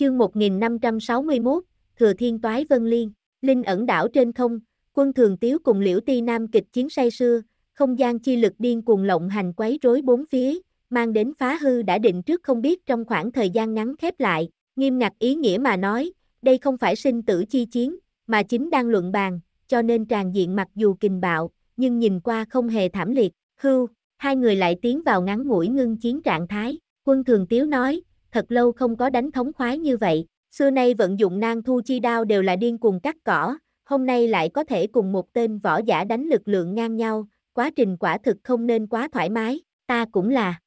Chương 1561, Thừa Thiên Toái Vân Liên, Linh ẩn đảo trên không, quân thường tiếu cùng liễu ti nam kịch chiến say sưa, không gian chi lực điên cuồng lộng hành quấy rối bốn phía, mang đến phá hư đã định trước không biết trong khoảng thời gian ngắn khép lại, nghiêm ngặt ý nghĩa mà nói, đây không phải sinh tử chi chiến, mà chính đang luận bàn, cho nên tràn diện mặc dù kình bạo, nhưng nhìn qua không hề thảm liệt, hưu, hai người lại tiến vào ngắn ngủi ngưng chiến trạng thái, quân thường tiếu nói, thật lâu không có đánh thống khoái như vậy, xưa nay vận dụng nang thu chi đao đều là điên cuồng cắt cỏ, hôm nay lại có thể cùng một tên võ giả đánh lực lượng ngang nhau, quá trình quả thực không nên quá thoải mái, ta cũng là.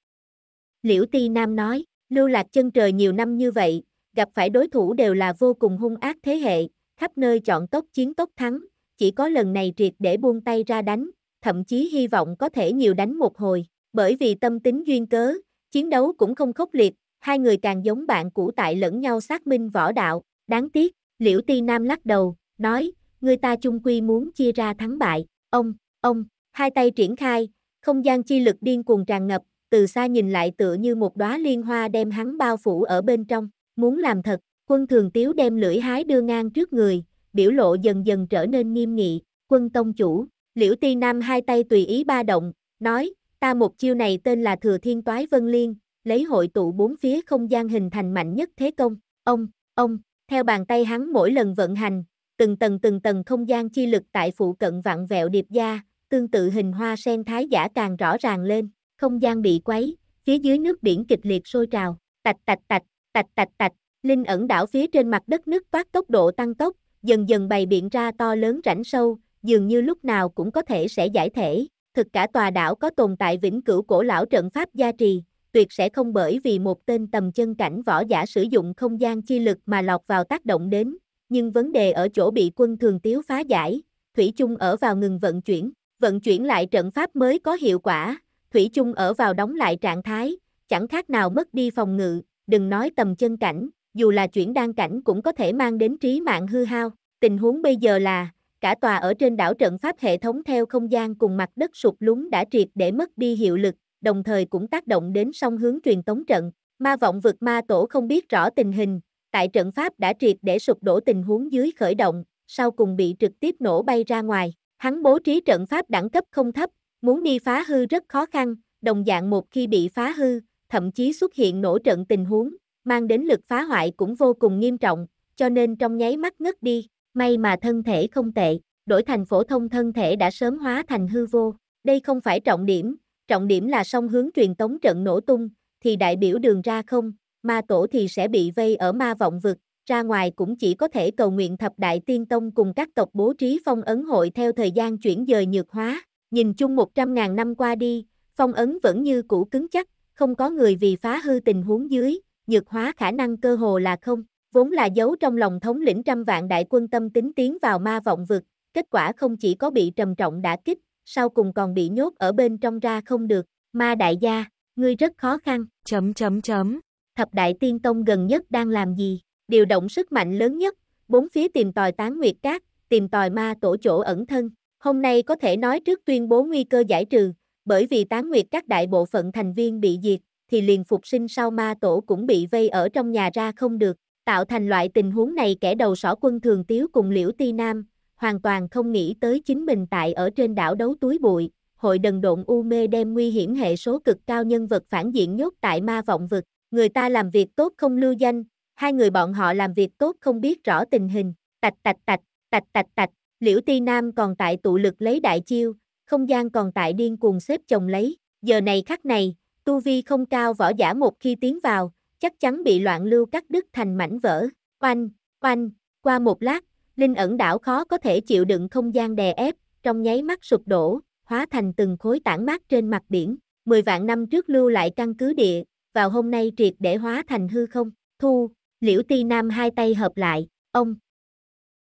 Liễu Ti Nam nói, lưu lạc chân trời nhiều năm như vậy, gặp phải đối thủ đều là vô cùng hung ác thế hệ, khắp nơi chọn tốc chiến tốc thắng, chỉ có lần này triệt để buông tay ra đánh, thậm chí hy vọng có thể nhiều đánh một hồi, bởi vì tâm tính duyên cớ, chiến đấu cũng không khốc liệt, hai người càng giống bạn cũ tại lẫn nhau xác minh võ đạo, đáng tiếc, liễu ti nam lắc đầu, nói, người ta chung quy muốn chia ra thắng bại, ông, ông, hai tay triển khai, không gian chi lực điên cuồng tràn ngập, từ xa nhìn lại tựa như một đóa liên hoa đem hắn bao phủ ở bên trong, muốn làm thật, quân thường tiếu đem lưỡi hái đưa ngang trước người, biểu lộ dần dần trở nên nghiêm nghị, quân tông chủ, liễu ti nam hai tay tùy ý ba động, nói, ta một chiêu này tên là thừa thiên toái vân liên, lấy hội tụ bốn phía không gian hình thành mạnh nhất thế công. Ông, ông, theo bàn tay hắn mỗi lần vận hành, từng tầng từng tầng không gian chi lực tại phụ cận vặn vẹo điệp gia, tương tự hình hoa sen thái giả càng rõ ràng lên, không gian bị quấy, phía dưới nước biển kịch liệt sôi trào, tạch tạch tạch, tạch tạch tạch, linh ẩn đảo phía trên mặt đất nước phát tốc độ tăng tốc, dần dần bày biện ra to lớn rãnh sâu, dường như lúc nào cũng có thể sẽ giải thể, thực cả tòa đảo có tồn tại vĩnh cửu cổ lão trận pháp gia trì, tuyệt sẽ không bởi vì một tên tầm chân cảnh võ giả sử dụng không gian chi lực mà lọt vào tác động đến, nhưng vấn đề ở chỗ bị quân thường tiếu phá giải, Thủy chung ở vào ngừng vận chuyển, vận chuyển lại trận pháp mới có hiệu quả, Thủy chung ở vào đóng lại trạng thái, chẳng khác nào mất đi phòng ngự, đừng nói tầm chân cảnh, dù là chuyển đan cảnh cũng có thể mang đến trí mạng hư hao. Tình huống bây giờ là, cả tòa ở trên đảo trận pháp hệ thống theo không gian cùng mặt đất sụp lún đã triệt để mất đi hiệu lực, đồng thời cũng tác động đến song hướng truyền tống trận. Ma vọng vực ma tổ không biết rõ tình hình, tại trận pháp đã triệt để sụp đổ tình huống dưới khởi động, sau cùng bị trực tiếp nổ bay ra ngoài. Hắn bố trí trận pháp đẳng cấp không thấp, muốn đi phá hư rất khó khăn, đồng dạng một khi bị phá hư, thậm chí xuất hiện nổ trận tình huống, mang đến lực phá hoại cũng vô cùng nghiêm trọng, cho nên trong nháy mắt ngất đi, may mà thân thể không tệ, đổi thành phổ thông thân thể đã sớm hóa thành hư vô. Đây không phải trọng điểm, trọng điểm là song hướng truyền tống trận nổ tung, thì đại biểu đường ra không, ma tổ thì sẽ bị vây ở ma vọng vực, ra ngoài cũng chỉ có thể cầu nguyện thập đại tiên tông cùng các tộc bố trí phong ấn hội theo thời gian chuyển dời nhược hóa, nhìn chung 100.000 năm qua đi, phong ấn vẫn như cũ cứng chắc, không có người vì phá hư tình huống dưới, nhược hóa khả năng cơ hồ là không, vốn là giấu trong lòng thống lĩnh trăm vạn đại quân tâm tính tiến vào ma vọng vực, kết quả không chỉ có bị trầm trọng đả kích, sau cùng còn bị nhốt ở bên trong ra không được, ma đại gia, ngươi rất khó khăn, chấm chấm chấm. Thập đại tiên tông gần nhất đang làm gì? Điều động sức mạnh lớn nhất, bốn phía tìm tòi tán nguyệt cát, tìm tòi ma tổ chỗ ẩn thân. Hôm nay có thể nói trước tuyên bố nguy cơ giải trừ, bởi vì tán nguyệt các đại bộ phận thành viên bị diệt, thì liền phục sinh sau ma tổ cũng bị vây ở trong nhà ra không được, tạo thành loại tình huống này kẻ đầu sỏ quân thường tiếu cùng liễu ti nam, hoàn toàn không nghĩ tới chính mình tại ở trên đảo đấu túi bụi, hội đần độn u mê đem nguy hiểm hệ số cực cao nhân vật phản diện nhốt tại ma vọng vực, người ta làm việc tốt không lưu danh, hai người bọn họ làm việc tốt không biết rõ tình hình, tạch tạch tạch, tạch tạch tạch, liễu ti nam còn tại tụ lực lấy đại chiêu, không gian còn tại điên cuồng xếp chồng lấy, giờ này khắc này, tu vi không cao võ giả một khi tiến vào, chắc chắn bị loạn lưu cắt đứt thành mảnh vỡ, oanh, oanh, qua một lát, Linh ẩn đảo khó có thể chịu đựng không gian đè ép, trong nháy mắt sụp đổ, hóa thành từng khối tảng mát trên mặt biển. Mười vạn năm trước lưu lại căn cứ địa, vào hôm nay triệt để hóa thành hư không. Thu, liễu ti nam hai tay hợp lại, ông,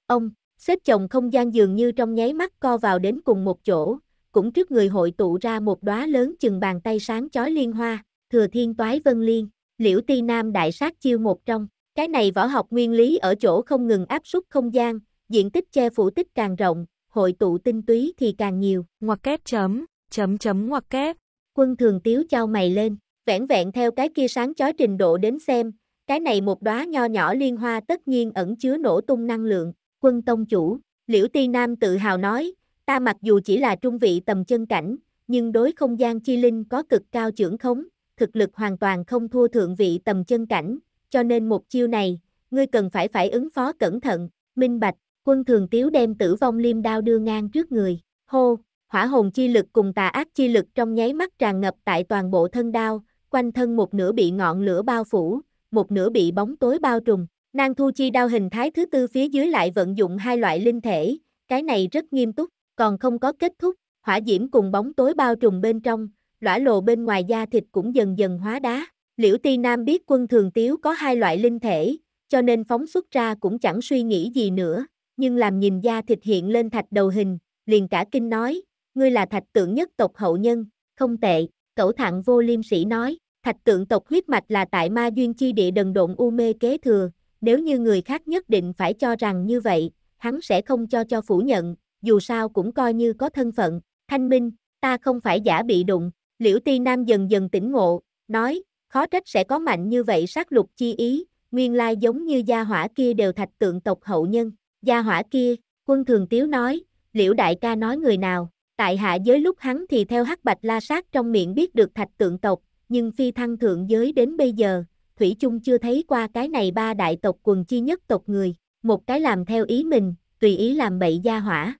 ông, xếp chồng không gian dường như trong nháy mắt co vào đến cùng một chỗ, cũng trước người hội tụ ra một đóa lớn chừng bàn tay sáng chói liên hoa, thừa thiên toái vân liên, liễu ti nam đại sát chiêu một trong. Cái này võ học nguyên lý ở chỗ không ngừng áp suất không gian, diện tích che phủ tích càng rộng, hội tụ tinh túy thì càng nhiều. Ngoặc kép chấm, chấm chấm ngoặc kép. Quân thường tiếu trao mày lên, vẻn vẹn theo cái kia sáng chói trình độ đến xem, cái này một đóa nho nhỏ liên hoa tất nhiên ẩn chứa nổ tung năng lượng. Quân tông chủ, Liễu Ti Nam tự hào nói, ta mặc dù chỉ là trung vị tầm chân cảnh, nhưng đối không gian chi linh có cực cao trưởng khống, thực lực hoàn toàn không thua thượng vị tầm chân cảnh, cho nên một chiêu này, ngươi cần phải phải ứng phó cẩn thận, minh bạch, Quân thường tiếu đem tử vong liêm đao đưa ngang trước người, hô, hỏa hồn chi lực cùng tà ác chi lực trong nháy mắt tràn ngập tại toàn bộ thân đao, quanh thân một nửa bị ngọn lửa bao phủ, một nửa bị bóng tối bao trùm. Nàng thu chi đao hình thái thứ tư phía dưới lại vận dụng hai loại linh thể, cái này rất nghiêm túc, còn không có kết thúc, hỏa diễm cùng bóng tối bao trùm bên trong, lõa lồ bên ngoài da thịt cũng dần dần hóa đá. Liễu Ti Nam biết quân thường tiếu có hai loại linh thể, cho nên phóng xuất ra cũng chẳng suy nghĩ gì nữa, nhưng làm nhìn da thịt hiện lên thạch đầu hình, liền cả kinh nói, ngươi là thạch tượng nhất tộc hậu nhân, không tệ, cẩu thẳng vô liêm sĩ nói, thạch tượng tộc huyết mạch là tại ma duyên chi địa đần độn u mê kế thừa, nếu như người khác nhất định phải cho rằng như vậy, hắn sẽ không cho cho phủ nhận, dù sao cũng coi như có thân phận, thanh minh, ta không phải giả bị đụng, liễu ti nam dần dần tỉnh ngộ, nói, khó trách sẽ có mạnh như vậy sát lục chi ý, nguyên lai giống như gia hỏa kia đều thạch tượng tộc hậu nhân. Gia hỏa kia, quân thường tiếu nói, liễu đại ca nói người nào, tại hạ giới lúc hắn thì theo hắc bạch la sát trong miệng biết được thạch tượng tộc, nhưng phi thăng thượng giới đến bây giờ, Thủy chung chưa thấy qua cái này ba đại tộc quần chi nhất tộc người, một cái làm theo ý mình, tùy ý làm bậy gia hỏa.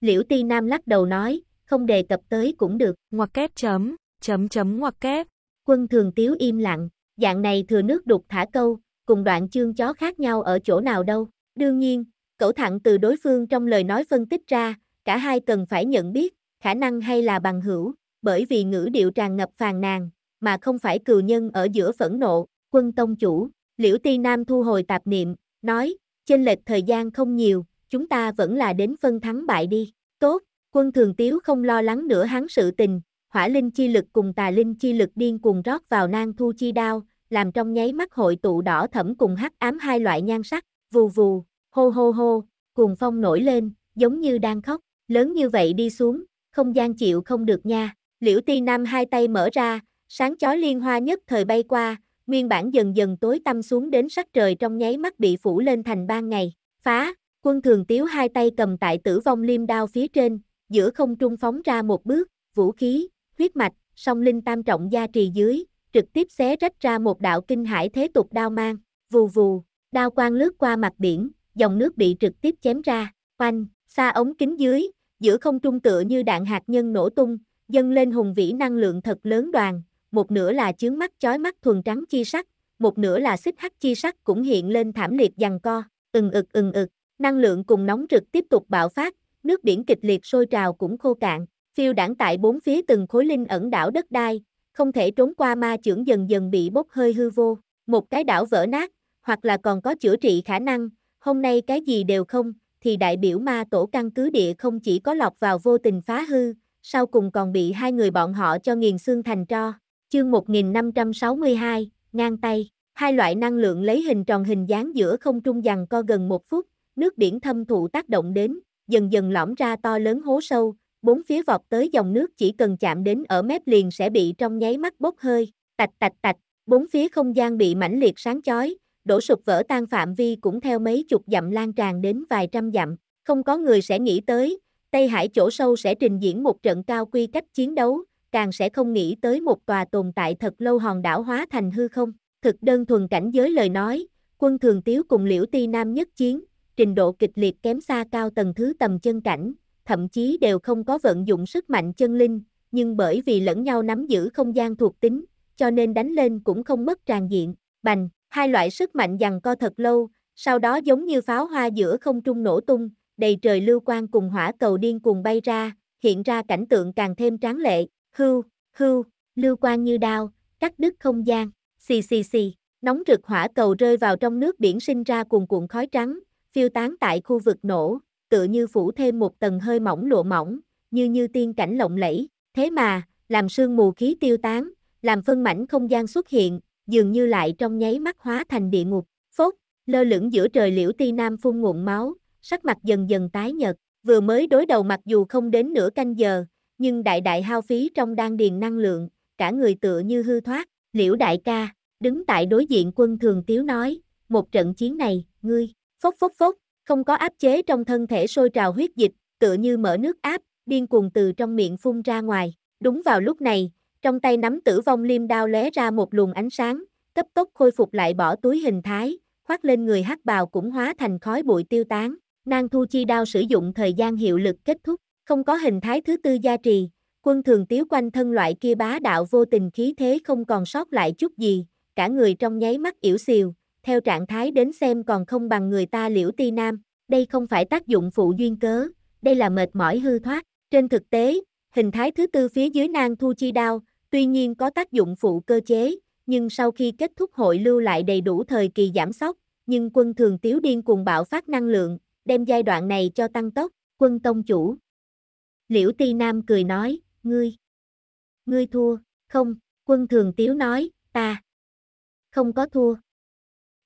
Liễu ti nam lắc đầu nói, không đề cập tới cũng được, ngoặc kép chấm, chấm chấm ngoặc kép. Quân thường tiếu im lặng, dạng này thừa nước đục thả câu, cùng đoạn chương chó khác nhau ở chỗ nào đâu. Đương nhiên, cẩu thận từ đối phương trong lời nói phân tích ra, cả hai cần phải nhận biết, khả năng hay là bằng hữu, bởi vì ngữ điệu tràn ngập phàn nàn, mà không phải cừu nhân ở giữa phẫn nộ, quân tông chủ, liễu ti nam thu hồi tạp niệm, nói, trên lệch thời gian không nhiều, chúng ta vẫn là đến phân thắng bại đi, tốt, quân thường tiếu không lo lắng nữa hắn sự tình, hỏa linh chi lực cùng tà linh chi lực điên cuồng rót vào nang thu chi đao, làm trong nháy mắt hội tụ đỏ thẫm cùng hắc ám hai loại nhan sắc, vù vù, hô hô hô, cuồng phong nổi lên, giống như đang khóc, lớn như vậy đi xuống, không gian chịu không được nha. Liễu Ti Nam hai tay mở ra, sáng chói liên hoa nhất thời bay qua, nguyên bản dần dần tối tăm xuống đến sắc trời trong nháy mắt bị phủ lên thành ban ngày. Phá, quân thường tiếu hai tay cầm tại tử vong liêm đao phía trên, giữa không trung phóng ra một bước, vũ khí, huyết mạch, song linh tam trọng gia trì dưới, trực tiếp xé rách ra một đạo kinh hải thế tục đao mang, vù vù, Đao quang lướt qua mặt biển, dòng nước bị trực tiếp chém ra, quanh, xa ống kính dưới, giữa không trung tựa như đạn hạt nhân nổ tung, dâng lên hùng vĩ năng lượng thật lớn đoàn, một nửa là chướng mắt chói mắt thuần trắng chi sắc, một nửa là xích hắc chi sắc cũng hiện lên thảm liệt giằng co, ừng ực ừng ực, năng lượng cùng nóng trực tiếp tục bạo phát, nước biển kịch liệt sôi trào cũng khô cạn, phiêu đảng tại bốn phía từng khối linh ẩn đảo đất đai, không thể trốn qua ma trưởng dần dần bị bốc hơi hư vô, một cái đảo vỡ nát, hoặc là còn có chữa trị khả năng, hôm nay cái gì đều không, thì đại biểu ma tổ căn cứ địa không chỉ có lọc vào vô tình phá hư, sau cùng còn bị hai người bọn họ cho nghiền xương thành tro. Chương 1562, ngang tay, hai loại năng lượng lấy hình tròn hình dáng giữa không trung dằn co gần một phút, nước biển thâm thụ tác động đến, dần dần lõm ra to lớn hố sâu, bốn phía vọt tới dòng nước chỉ cần chạm đến ở mép liền sẽ bị trong nháy mắt bốc hơi, tạch tạch tạch, bốn phía không gian bị mãnh liệt sáng chói, đổ sụp vỡ tan phạm vi cũng theo mấy chục dặm lan tràn đến vài trăm dặm, không có người sẽ nghĩ tới, Tây Hải chỗ sâu sẽ trình diễn một trận cao quy cách chiến đấu, càng sẽ không nghĩ tới một tòa tồn tại thật lâu hòn đảo hóa thành hư không. Thực đơn thuần cảnh giới lời nói, quân thường tiếu cùng liễu ti nam nhất chiến, trình độ kịch liệt kém xa cao tầng thứ tầm chân cảnh, thậm chí đều không có vận dụng sức mạnh chân linh, nhưng bởi vì lẫn nhau nắm giữ không gian thuộc tính, cho nên đánh lên cũng không mất tràn diện, bành, Hai loại sức mạnh giằng co thật lâu, sau đó giống như pháo hoa giữa không trung nổ tung, đầy trời lưu quang cùng hỏa cầu điên cuồng bay ra, hiện ra cảnh tượng càng thêm tráng lệ, Hư, hư, lưu quang như đao, cắt đứt không gian, xì xì xì, nóng rực hỏa cầu rơi vào trong nước biển sinh ra cuồn cuộn khói trắng, phiêu tán tại khu vực nổ, tựa như phủ thêm một tầng hơi mỏng lụa mỏng, như như tiên cảnh lộng lẫy, thế mà, làm sương mù khí tiêu tán, làm phân mảnh không gian xuất hiện, dường như lại trong nháy mắt hóa thành địa ngục, phốt, lơ lửng giữa trời liễu ti nam phun ngụm máu, sắc mặt dần dần tái nhợt, vừa mới đối đầu mặc dù không đến nửa canh giờ, nhưng đại đại hao phí trong đan điền năng lượng, cả người tựa như hư thoát, liễu đại ca, đứng tại đối diện quân thường tiếu nói, một trận chiến này, ngươi, phốc phốc phốc, không có áp chế trong thân thể sôi trào huyết dịch, tựa như mở nước áp, điên cuồng từ trong miệng phun ra ngoài, đúng vào lúc này, trong tay nắm tử vong liêm đao lóe ra một luồng ánh sáng, cấp tốc khôi phục lại bỏ túi hình thái, khoác lên người hắc bào cũng hóa thành khói bụi tiêu tán. Nang thu chi đao sử dụng thời gian hiệu lực kết thúc, không có hình thái thứ tư gia trì, quân thường tiếu quanh thân loại kia bá đạo vô tình khí thế không còn sót lại chút gì, cả người trong nháy mắt yểu xìu, theo trạng thái đến xem còn không bằng người ta liễu ti nam, đây không phải tác dụng phụ duyên cớ, đây là mệt mỏi hư thoát, trên thực tế, hình thái thứ tư phía dưới nang thu chi đao, Tuy nhiên có tác dụng phụ cơ chế, nhưng sau khi kết thúc hội lưu lại đầy đủ thời kỳ giảm sóc, nhưng quân thường tiếu điên cùng bạo phát năng lượng, đem giai đoạn này cho tăng tốc, quân tông chủ. Liễu Ti Nam cười nói, ngươi, ngươi thua, không, quân thường tiếu nói, ta, không có thua,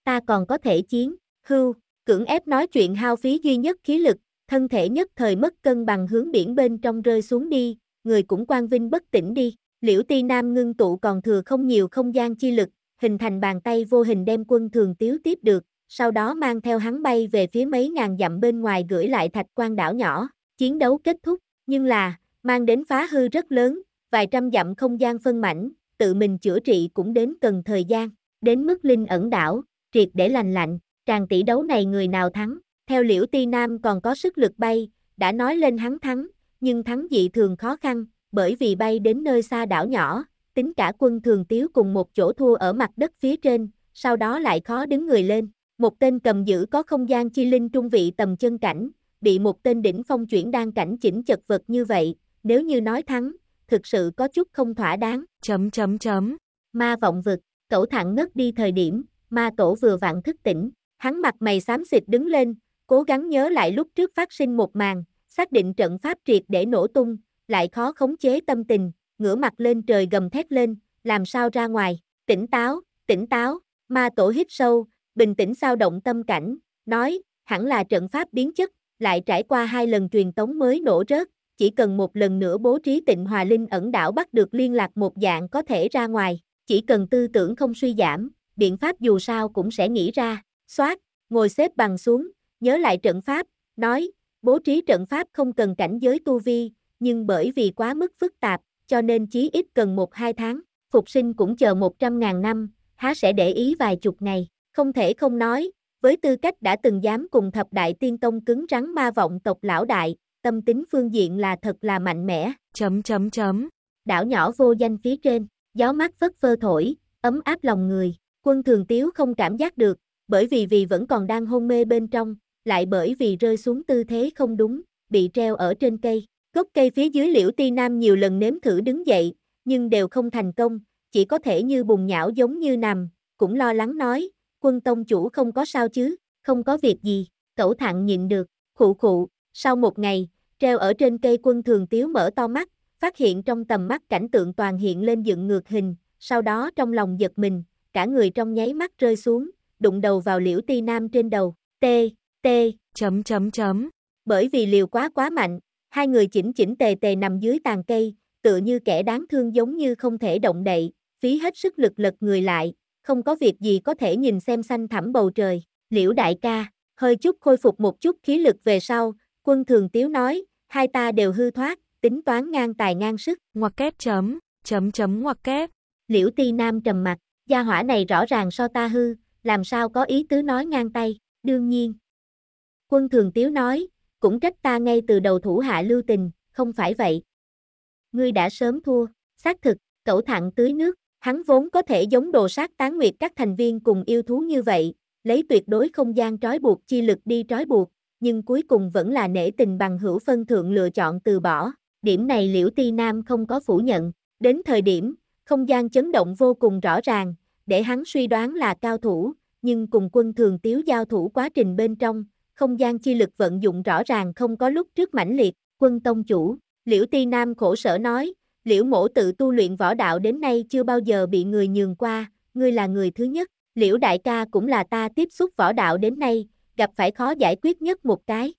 ta còn có thể chiến, hưu, cưỡng ép nói chuyện hao phí duy nhất khí lực, thân thể nhất thời mất cân bằng hướng biển bên trong rơi xuống đi, người cũng quan vinh bất tỉnh đi. Liễu Ti Nam ngưng tụ còn thừa không nhiều không gian chi lực, hình thành bàn tay vô hình đem quân thường tiếu tiếp được, sau đó mang theo hắn bay về phía mấy ngàn dặm bên ngoài gửi lại thạch quan đảo nhỏ, chiến đấu kết thúc, nhưng là, mang đến phá hư rất lớn, vài trăm dặm không gian phân mảnh, tự mình chữa trị cũng đến cần thời gian, đến mức linh ẩn đảo, triệt để lành lạnh, tràn tỷ đấu này người nào thắng, theo liễu ti nam còn có sức lực bay, đã nói lên hắn thắng, nhưng thắng dị thường khó khăn, bởi vì bay đến nơi xa đảo nhỏ, tính cả quân thường tiếu cùng một chỗ thua ở mặt đất phía trên, sau đó lại khó đứng người lên. Một tên cầm giữ có không gian chi linh trung vị tầm chân cảnh, bị một tên đỉnh phong chuyển đang cảnh chỉnh chật vật như vậy, nếu như nói thắng, thực sự có chút không thỏa đáng. Chấm chấm chấm. Ma vọng vực, cậu thẳng ngất đi thời điểm, ma tổ vừa vặn thức tỉnh, hắn mặt mày xám xịt đứng lên, cố gắng nhớ lại lúc trước phát sinh một màn, xác định trận pháp triệt để nổ tung, lại khó khống chế tâm tình, ngửa mặt lên trời gầm thét lên, làm sao ra ngoài, tỉnh táo, tỉnh táo, ma tổ hít sâu, bình tĩnh sao động tâm cảnh, nói, hẳn là trận pháp biến chất, lại trải qua hai lần truyền tống mới nổ rớt, chỉ cần một lần nữa bố trí tịnh hòa linh ẩn đảo bắt được liên lạc một dạng có thể ra ngoài, chỉ cần tư tưởng không suy giảm, biện pháp dù sao cũng sẽ nghĩ ra, xoát, ngồi xếp bằng xuống, nhớ lại trận pháp, nói, bố trí trận pháp không cần cảnh giới tu vi, nhưng bởi vì quá mức phức tạp, cho nên chí ít cần 1-2 tháng, phục sinh cũng chờ 100.000 năm, há sẽ để ý vài chục ngày, không thể không nói, với tư cách đã từng dám cùng thập đại tiên tông cứng rắn ma vọng tộc lão đại, tâm tính phương diện là thật là mạnh mẽ. Chấm chấm chấm. Đảo nhỏ vô danh phía trên, gió mát phất phơ thổi, ấm áp lòng người, quân thường tiếu không cảm giác được, bởi vì vì vẫn còn đang hôn mê bên trong, lại bởi vì rơi xuống tư thế không đúng, bị treo ở trên cây, Gốc cây phía dưới liễu ti nam nhiều lần nếm thử đứng dậy, nhưng đều không thành công, chỉ có thể như bùng nhão giống như nằm, cũng lo lắng nói, quân tông chủ không có sao chứ, không có việc gì, cẩu thẳng nhịn được, khụ khụ, sau một ngày, treo ở trên cây quân thường tiếu mở to mắt, phát hiện trong tầm mắt cảnh tượng toàn hiện lên dựng ngược hình, sau đó trong lòng giật mình, cả người trong nháy mắt rơi xuống, đụng đầu vào liễu ti nam trên đầu, t, t, chấm chấm chấm, bởi vì liều quá quá mạnh, Hai người chỉnh chỉnh tề tề nằm dưới tàn cây, tựa như kẻ đáng thương giống như không thể động đậy, phí hết sức lực lật người lại, không có việc gì có thể nhìn xem xanh thẳm bầu trời. Liễu đại ca, hơi chút khôi phục một chút khí lực về sau, quân thường tiếu nói, hai ta đều hư thoát, tính toán ngang tài ngang sức. Ngoặc kép chấm, chấm chấm ngoặc kép. Liễu ti nam trầm mặt, gia hỏa này rõ ràng so ta hư, làm sao có ý tứ nói ngang tay, đương nhiên. Quân thường tiếu nói, cũng trách ta ngay từ đầu thủ hạ lưu tình, không phải vậy. Ngươi đã sớm thua, xác thực, cẩu thẳng tưới nước, hắn vốn có thể giống đồ sát tán nguyệt các thành viên cùng yêu thú như vậy, lấy tuyệt đối không gian trói buộc chi lực đi trói buộc, nhưng cuối cùng vẫn là nể tình bằng hữu phân thượng lựa chọn từ bỏ, điểm này liễu ti nam không có phủ nhận, đến thời điểm, không gian chấn động vô cùng rõ ràng, để hắn suy đoán là cao thủ, nhưng cùng quân thường tiếu giao thủ quá trình bên trong, không gian chi lực vận dụng rõ ràng không có lúc trước mãnh liệt, quân tông chủ, liễu ti nam khổ sở nói, liễu mổ tự tu luyện võ đạo đến nay chưa bao giờ bị người nhường qua, ngươi là người thứ nhất, liễu đại ca cũng là ta tiếp xúc võ đạo đến nay, gặp phải khó giải quyết nhất một cái.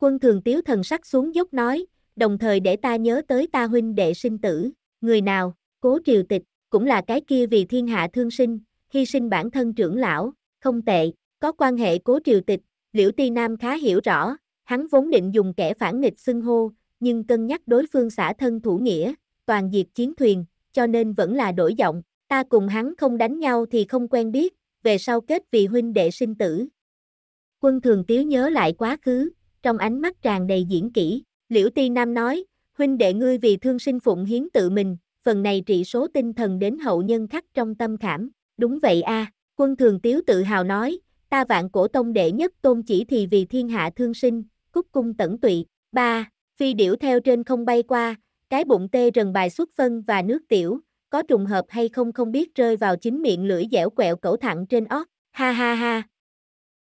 Quân thường tiếu thần sắc xuống dốc nói, đồng thời để ta nhớ tới ta huynh đệ sinh tử, người nào, cố triều tịch, cũng là cái kia vì thiên hạ thương sinh, hy sinh bản thân trưởng lão, không tệ, có quan hệ cố triều tịch, Liễu Ti Nam khá hiểu rõ, hắn vốn định dùng kẻ phản nghịch xưng hô, nhưng cân nhắc đối phương xã thân thủ nghĩa, toàn diệt chiến thuyền, cho nên vẫn là đổi giọng, ta cùng hắn không đánh nhau thì không quen biết, về sau kết vì huynh đệ sinh tử. Quân thường tiếu nhớ lại quá khứ, trong ánh mắt tràn đầy diễn kỹ, Liễu Ti Nam nói, huynh đệ ngươi vì thương sinh phụng hiến tự mình, phần này trị số tinh thần đến hậu nhân khắc trong tâm khảm, đúng vậy a à. quân thường tiếu tự hào nói, ta vạn cổ tông đệ nhất tôn chỉ thì vì thiên hạ thương sinh, cúc cung tẩn tụy. ba Phi điểu theo trên không bay qua, cái bụng tê rần bài xuất phân và nước tiểu, có trùng hợp hay không không biết rơi vào chính miệng lưỡi dẻo quẹo cẩu thẳng trên ót. Ha ha ha.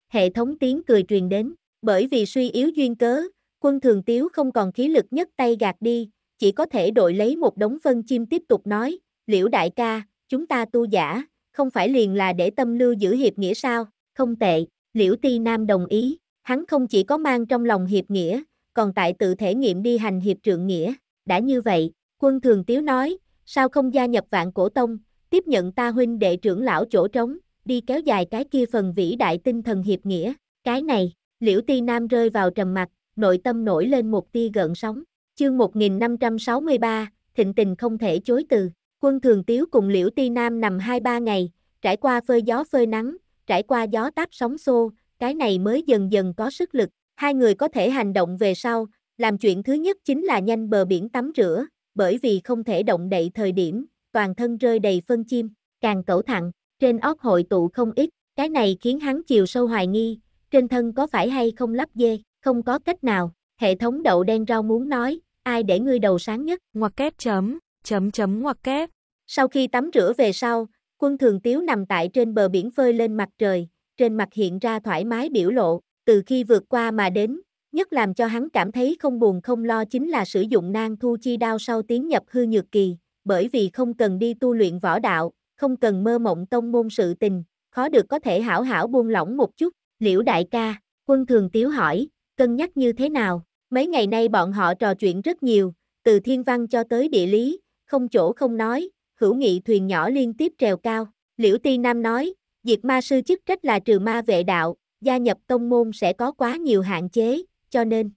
Hệ thống tiếng cười truyền đến, bởi vì suy yếu duyên cớ, quân thường tiếu không còn khí lực nhất tay gạt đi, chỉ có thể đội lấy một đống phân chim tiếp tục nói, liễu đại ca, chúng ta tu giả, không phải liền là để tâm lưu giữ hiệp nghĩa sao? Không tệ, Liễu Ti Nam đồng ý, hắn không chỉ có mang trong lòng hiệp nghĩa, còn tại tự thể nghiệm đi hành hiệp trượng nghĩa. Đã như vậy, quân thường tiếu nói, sao không gia nhập vạn cổ tông, tiếp nhận ta huynh đệ trưởng lão chỗ trống, đi kéo dài cái kia phần vĩ đại tinh thần hiệp nghĩa. Cái này, Liễu Ti Nam rơi vào trầm mặt, nội tâm nổi lên một tia gợn sóng. Chương 1563, thịnh tình không thể chối từ. Quân Thường Tiếu cùng Liễu Ti Nam nằm 2-3 ngày, trải qua phơi gió phơi nắng, trải qua gió táp sóng xô, cái này mới dần dần có sức lực. Hai người có thể hành động về sau, làm chuyện thứ nhất chính là nhanh bờ biển tắm rửa, bởi vì không thể động đậy thời điểm, toàn thân rơi đầy phân chim, càng cẩu thẳng, trên óc hội tụ không ít, cái này khiến hắn chiều sâu hoài nghi, trên thân có phải hay không lắp dê, không có cách nào, hệ thống đậu đen rau muốn nói, ai để ngươi đầu sáng nhất, ngoặc kép chấm, chấm chấm ngoặc kép. Sau khi tắm rửa về sau, Quân thường tiếu nằm tại trên bờ biển phơi lên mặt trời, trên mặt hiện ra thoải mái biểu lộ, từ khi vượt qua mà đến, nhất làm cho hắn cảm thấy không buồn không lo chính là sử dụng nang thu chi đao sau tiến nhập hư nhược kỳ, bởi vì không cần đi tu luyện võ đạo, không cần mơ mộng tông môn sự tình, khó được có thể hảo hảo buông lỏng một chút, liễu đại ca, quân thường tiếu hỏi, cân nhắc như thế nào, mấy ngày nay bọn họ trò chuyện rất nhiều, từ thiên văn cho tới địa lý, không chỗ không nói, hữu nghị thuyền nhỏ liên tiếp trèo cao. Liễu Ti Nam nói, diệt ma sư chức trách là trừ ma vệ đạo, gia nhập tông môn sẽ có quá nhiều hạn chế, cho nên.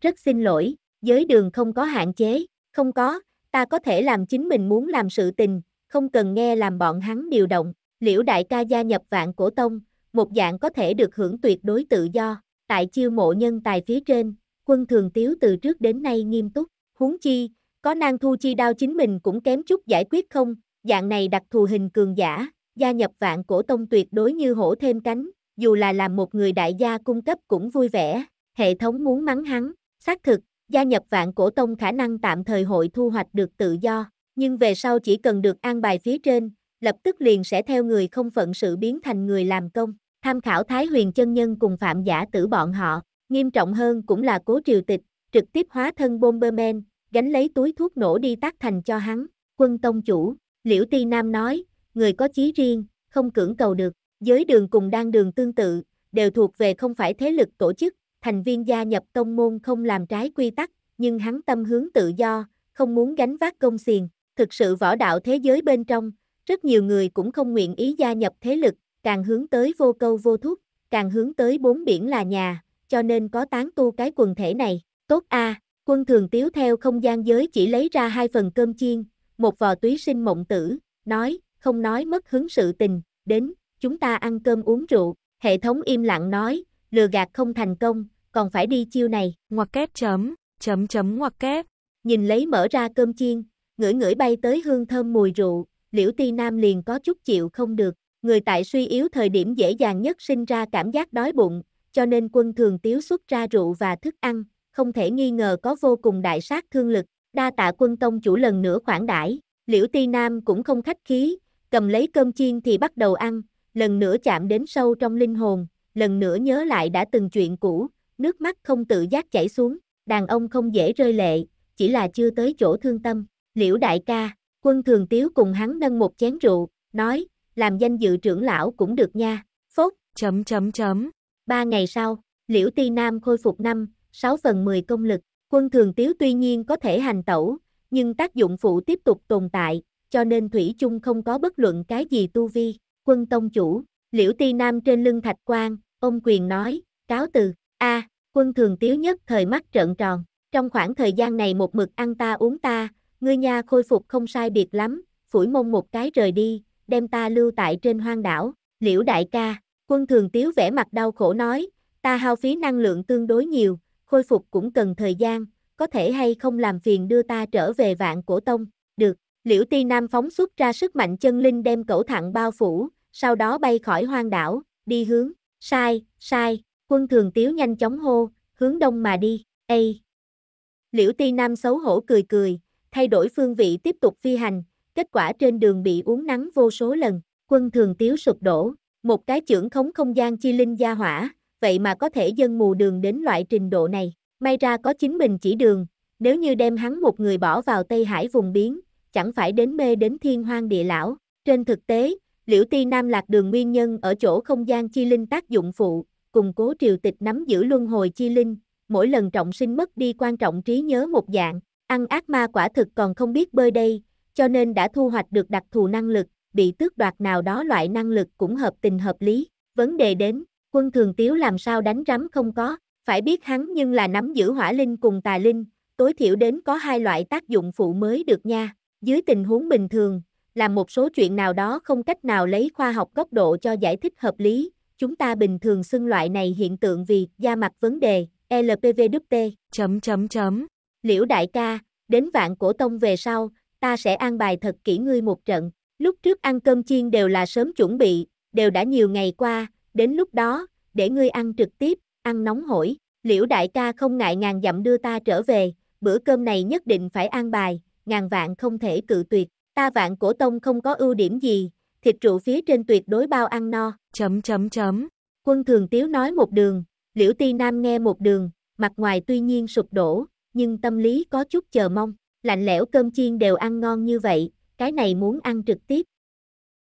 Rất xin lỗi, giới đường không có hạn chế, không có, ta có thể làm chính mình muốn làm sự tình, không cần nghe làm bọn hắn điều động. Liễu đại ca gia nhập vạn cổ tông, một dạng có thể được hưởng tuyệt đối tự do, tại chiêu mộ nhân tài phía trên, quân thường tiếu từ trước đến nay nghiêm túc, huống chi, có nang thu chi đao chính mình cũng kém chút giải quyết không, dạng này đặc thù hình cường giả, gia nhập vạn cổ tông tuyệt đối như hổ thêm cánh, dù là làm một người đại gia cung cấp cũng vui vẻ, hệ thống muốn mắng hắn, xác thực, gia nhập vạn cổ tông khả năng tạm thời hội thu hoạch được tự do, nhưng về sau chỉ cần được an bài phía trên, lập tức liền sẽ theo người không phận sự biến thành người làm công, tham khảo Thái Huyền chân nhân cùng phạm giả tử bọn họ, nghiêm trọng hơn cũng là cố triều tịch, trực tiếp hóa thân Bomberman, gánh lấy túi thuốc nổ đi tác thành cho hắn, quân tông chủ, liễu ti nam nói, người có chí riêng, không cưỡng cầu được, giới đường cùng đang đường tương tự, đều thuộc về không phải thế lực tổ chức, thành viên gia nhập tông môn không làm trái quy tắc, nhưng hắn tâm hướng tự do, không muốn gánh vác công xiềng. thực sự võ đạo thế giới bên trong, rất nhiều người cũng không nguyện ý gia nhập thế lực, càng hướng tới vô câu vô thuốc, càng hướng tới bốn biển là nhà, cho nên có tán tu cái quần thể này, tốt a, à, Quân thường tiếu theo không gian giới chỉ lấy ra hai phần cơm chiên, một vò túy sinh mộng tử, nói, không nói mất hứng sự tình, đến, chúng ta ăn cơm uống rượu, hệ thống im lặng nói, lừa gạt không thành công, còn phải đi chiêu này, ngoặc kép chấm, chấm chấm ngoặc kép, nhìn lấy mở ra cơm chiên, ngửi ngửi bay tới hương thơm mùi rượu, liễu ti nam liền có chút chịu không được, người tại suy yếu thời điểm dễ dàng nhất sinh ra cảm giác đói bụng, cho nên quân thường tiếu xuất ra rượu và thức ăn, không thể nghi ngờ có vô cùng đại sát thương lực, đa tạ quân tông chủ lần nữa khoản đãi, liễu ti nam cũng không khách khí, cầm lấy cơm chiên thì bắt đầu ăn, lần nữa chạm đến sâu trong linh hồn, lần nữa nhớ lại đã từng chuyện cũ, nước mắt không tự giác chảy xuống, đàn ông không dễ rơi lệ, chỉ là chưa tới chỗ thương tâm, liễu đại ca, quân thường tiếu cùng hắn nâng một chén rượu, nói, làm danh dự trưởng lão cũng được nha, phốt, chấm chấm chấm. Ba ngày sau, liễu ti nam khôi phục năm, 6 phần 10 công lực. Quân thường tiếu tuy nhiên có thể hành tẩu, nhưng tác dụng phụ tiếp tục tồn tại, cho nên Thủy chung không có bất luận cái gì tu vi. Quân tông chủ, liễu ti nam trên lưng thạch quan, ông quyền nói, cáo từ, a quân thường tiếu nhất thời mắt trợn tròn, trong khoảng thời gian này một mực ăn ta uống ta, ngươi nha khôi phục không sai biệt lắm, phủi mông một cái rời đi, đem ta lưu tại trên hoang đảo, liễu đại ca, quân thường tiếu vẻ mặt đau khổ nói, ta hao phí năng lượng tương đối nhiều, khôi phục cũng cần thời gian, có thể hay không làm phiền đưa ta trở về vạn cổ tông, được. Liễu Ti Nam phóng xuất ra sức mạnh chân linh đem cẩu thẳng bao phủ, sau đó bay khỏi hoang đảo, đi hướng, sai, sai, quân thường tiếu nhanh chóng hô, hướng đông mà đi, ây. Liễu Ti Nam xấu hổ cười cười, thay đổi phương vị tiếp tục phi hành, kết quả trên đường bị uống nắng vô số lần, quân thường tiếu sụp đổ, một cái trưởng khống không gian chi linh gia hỏa, vậy mà có thể dân mù đường đến loại trình độ này. May ra có chính mình chỉ đường, nếu như đem hắn một người bỏ vào Tây Hải vùng biến, chẳng phải đến mê đến thiên hoang địa lão. Trên thực tế, liễu ti nam lạc đường nguyên nhân ở chỗ không gian chi linh tác dụng phụ, cùng cố triều tịch nắm giữ luân hồi chi linh, mỗi lần trọng sinh mất đi quan trọng trí nhớ một dạng, ăn ác ma quả thực còn không biết bơi đây, cho nên đã thu hoạch được đặc thù năng lực, bị tước đoạt nào đó loại năng lực cũng hợp tình hợp lý. Vấn đề đến, quân thường tiếu làm sao đánh rắm không có, phải biết hắn nhưng là nắm giữ hỏa linh cùng tà linh, tối thiểu đến có hai loại tác dụng phụ mới được nha, dưới tình huống bình thường, làm một số chuyện nào đó không cách nào lấy khoa học góc độ cho giải thích hợp lý, chúng ta bình thường xưng loại này hiện tượng vì da mặt vấn đề, LPVWT, chấm chấm chấm, liễu đại ca, đến vạn cổ tông về sau, ta sẽ an bài thật kỹ ngươi một trận, lúc trước ăn cơm chiên đều là sớm chuẩn bị, đều đã nhiều ngày qua, đến lúc đó, để ngươi ăn trực tiếp, ăn nóng hổi, liễu đại ca không ngại ngàn dặm đưa ta trở về, bữa cơm này nhất định phải an bài, ngàn vạn không thể cự tuyệt, ta vạn cổ tông không có ưu điểm gì, thịt trụ phía trên tuyệt đối bao ăn no, chấm chấm chấm. Quân thường tiếu nói một đường, liễu ti nam nghe một đường, mặt ngoài tuy nhiên sụp đổ, nhưng tâm lý có chút chờ mong, lạnh lẽo cơm chiên đều ăn ngon như vậy, cái này muốn ăn trực tiếp.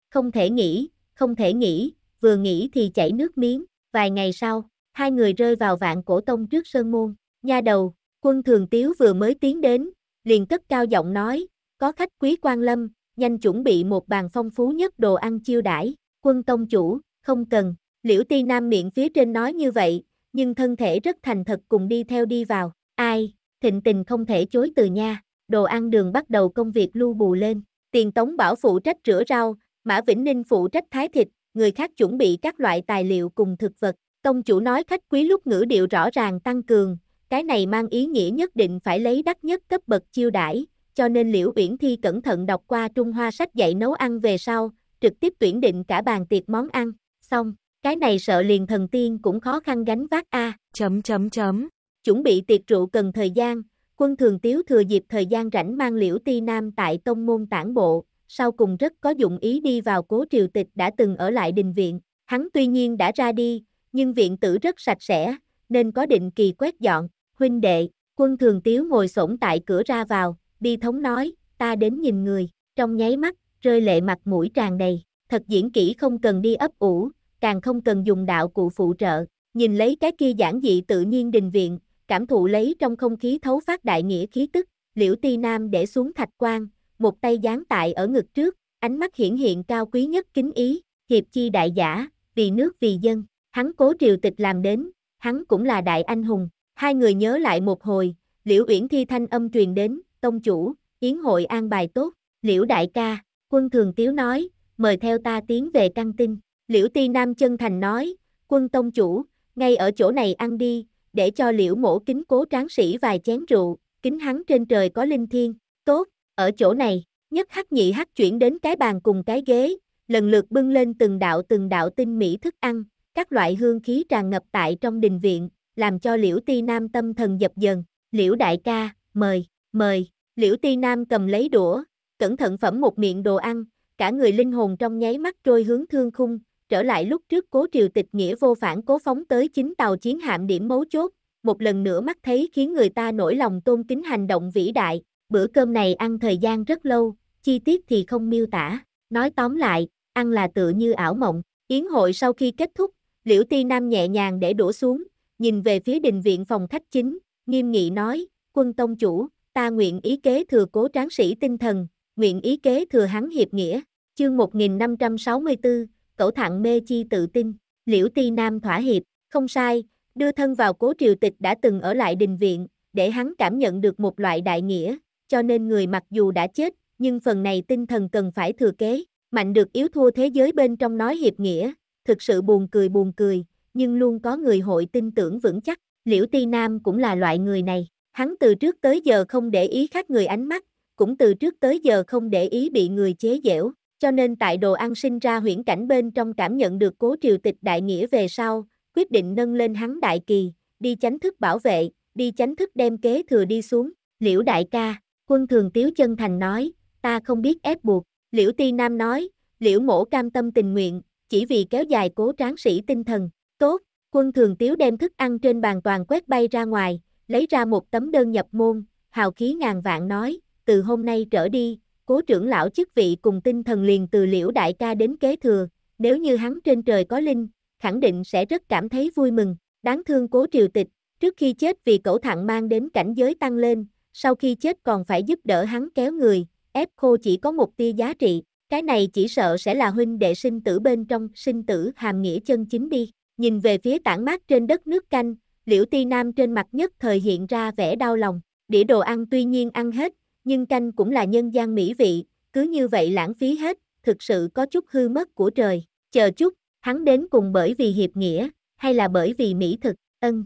Không thể nghĩ, không thể nghĩ, vừa nghĩ thì chảy nước miếng, vài ngày sau, hai người rơi vào vạn cổ tông trước sơn môn, nha đầu, quân thường tiếu vừa mới tiến đến, liền cất cao giọng nói, có khách quý quan lâm, nhanh chuẩn bị một bàn phong phú nhất đồ ăn chiêu đãi quân tông chủ, không cần, liễu ti nam miệng phía trên nói như vậy, nhưng thân thể rất thành thật cùng đi theo đi vào, ai, thịnh tình không thể chối từ nha, đồ ăn đường bắt đầu công việc lưu bù lên, tiền tống bảo phụ trách rửa rau, Mã Vĩnh Ninh phụ trách thái thịt, người khác chuẩn bị các loại tài liệu cùng thực vật. Công chủ nói khách quý lúc ngữ điệu rõ ràng tăng cường, cái này mang ý nghĩa nhất định phải lấy đắt nhất cấp bậc chiêu đãi, cho nên Liễu Uyển Thi cẩn thận đọc qua Trung Hoa sách dạy nấu ăn về sau, trực tiếp tuyển định cả bàn tiệc món ăn, xong, cái này sợ liền thần tiên cũng khó khăn gánh vác a. chấm chấm chấm. Chuẩn bị tiệc rượu cần thời gian, quân thường tiếu thừa dịp thời gian rảnh mang Liễu Ti Nam tại tông môn tản bộ, sau cùng rất có dụng ý đi vào cố triều tịch đã từng ở lại đình viện. Hắn tuy nhiên đã ra đi, nhưng viện tử rất sạch sẽ, nên có định kỳ quét dọn. Huynh đệ, quân thường tiếu ngồi sổng tại cửa ra vào, bi thống nói, ta đến nhìn người, trong nháy mắt, rơi lệ mặt mũi tràn đầy. Thật diễn kỹ không cần đi ấp ủ, càng không cần dùng đạo cụ phụ trợ. Nhìn lấy cái kia giản dị tự nhiên đình viện, cảm thụ lấy trong không khí thấu phát đại nghĩa khí tức, liễu ti nam để xuống thạch quang một tay dán tại ở ngực trước, ánh mắt hiển hiện cao quý nhất kính ý, hiệp chi đại giả, vì nước vì dân, hắn cố triều tịch làm đến, hắn cũng là đại anh hùng, hai người nhớ lại một hồi, liễu uyển thi thanh âm truyền đến, tông chủ, yến hội an bài tốt, liễu đại ca, quân thường tiếu nói, mời theo ta tiến về căng tin, liễu ti nam chân thành nói, quân tông chủ, ngay ở chỗ này ăn đi, để cho liễu mổ kính cố tráng sĩ vài chén rượu, kính hắn trên trời có linh thiên, tốt, ở chỗ này, nhất hắc nhị hắc chuyển đến cái bàn cùng cái ghế, lần lượt bưng lên từng đạo từng đạo tinh mỹ thức ăn, các loại hương khí tràn ngập tại trong đình viện, làm cho liễu ti nam tâm thần dập dần, liễu đại ca, mời, mời, liễu ti nam cầm lấy đũa, cẩn thận phẩm một miệng đồ ăn, cả người linh hồn trong nháy mắt trôi hướng thương khung, trở lại lúc trước cố triều tịch nghĩa vô phản cố phóng tới chính tàu chiến hạm điểm mấu chốt, một lần nữa mắt thấy khiến người ta nổi lòng tôn kính hành động vĩ đại, bữa cơm này ăn thời gian rất lâu, chi tiết thì không miêu tả. Nói tóm lại, ăn là tựa như ảo mộng. Yến hội sau khi kết thúc, Liễu Ti Nam nhẹ nhàng để đổ xuống, nhìn về phía đình viện phòng khách chính, nghiêm nghị nói, quân tông chủ, ta nguyện ý kế thừa cố tráng sĩ tinh thần, nguyện ý kế thừa hắn hiệp nghĩa. Chương 1564, cẩu thẳng mê chi tự tin, liễu ti nam thỏa hiệp, không sai, đưa thân vào cố triều tịch đã từng ở lại đình viện, để hắn cảm nhận được một loại đại nghĩa, cho nên người mặc dù đã chết, nhưng phần này tinh thần cần phải thừa kế. Mạnh được yếu thua thế giới bên trong nói hiệp nghĩa, thực sự buồn cười buồn cười, nhưng luôn có người hội tin tưởng vững chắc. Liễu Ti Nam cũng là loại người này, hắn từ trước tới giờ không để ý khác người ánh mắt, cũng từ trước tới giờ không để ý bị người chế dẻo cho nên tại đồ ăn sinh ra huyễn cảnh bên trong cảm nhận được cố triều tịch đại nghĩa về sau, quyết định nâng lên hắn đại kỳ, đi chánh thức bảo vệ, đi chánh thức đem kế thừa đi xuống, liễu đại ca, Quân thường tiếu chân thành nói, ta không biết ép buộc, liễu ti nam nói, liễu mổ cam tâm tình nguyện, chỉ vì kéo dài cố tráng sĩ tinh thần, tốt, quân thường tiếu đem thức ăn trên bàn toàn quét bay ra ngoài, lấy ra một tấm đơn nhập môn, hào khí ngàn vạn nói, từ hôm nay trở đi, cố trưởng lão chức vị cùng tinh thần liền từ liễu đại ca đến kế thừa, nếu như hắn trên trời có linh, khẳng định sẽ rất cảm thấy vui mừng, đáng thương cố triều tịch, trước khi chết vì cẩu thẳng mang đến cảnh giới tăng lên, sau khi chết còn phải giúp đỡ hắn kéo người, ép khô chỉ có một tia giá trị, cái này chỉ sợ sẽ là huynh đệ sinh tử bên trong sinh tử hàm nghĩa chân chính đi. Nhìn về phía tảng mát trên đất nước canh, liễu ti nam trên mặt nhất thời hiện ra vẻ đau lòng, đĩa đồ ăn tuy nhiên ăn hết, nhưng canh cũng là nhân gian mỹ vị, cứ như vậy lãng phí hết, thực sự có chút hư mất của trời, chờ chút, hắn đến cùng bởi vì hiệp nghĩa, hay là bởi vì mỹ thực, ân.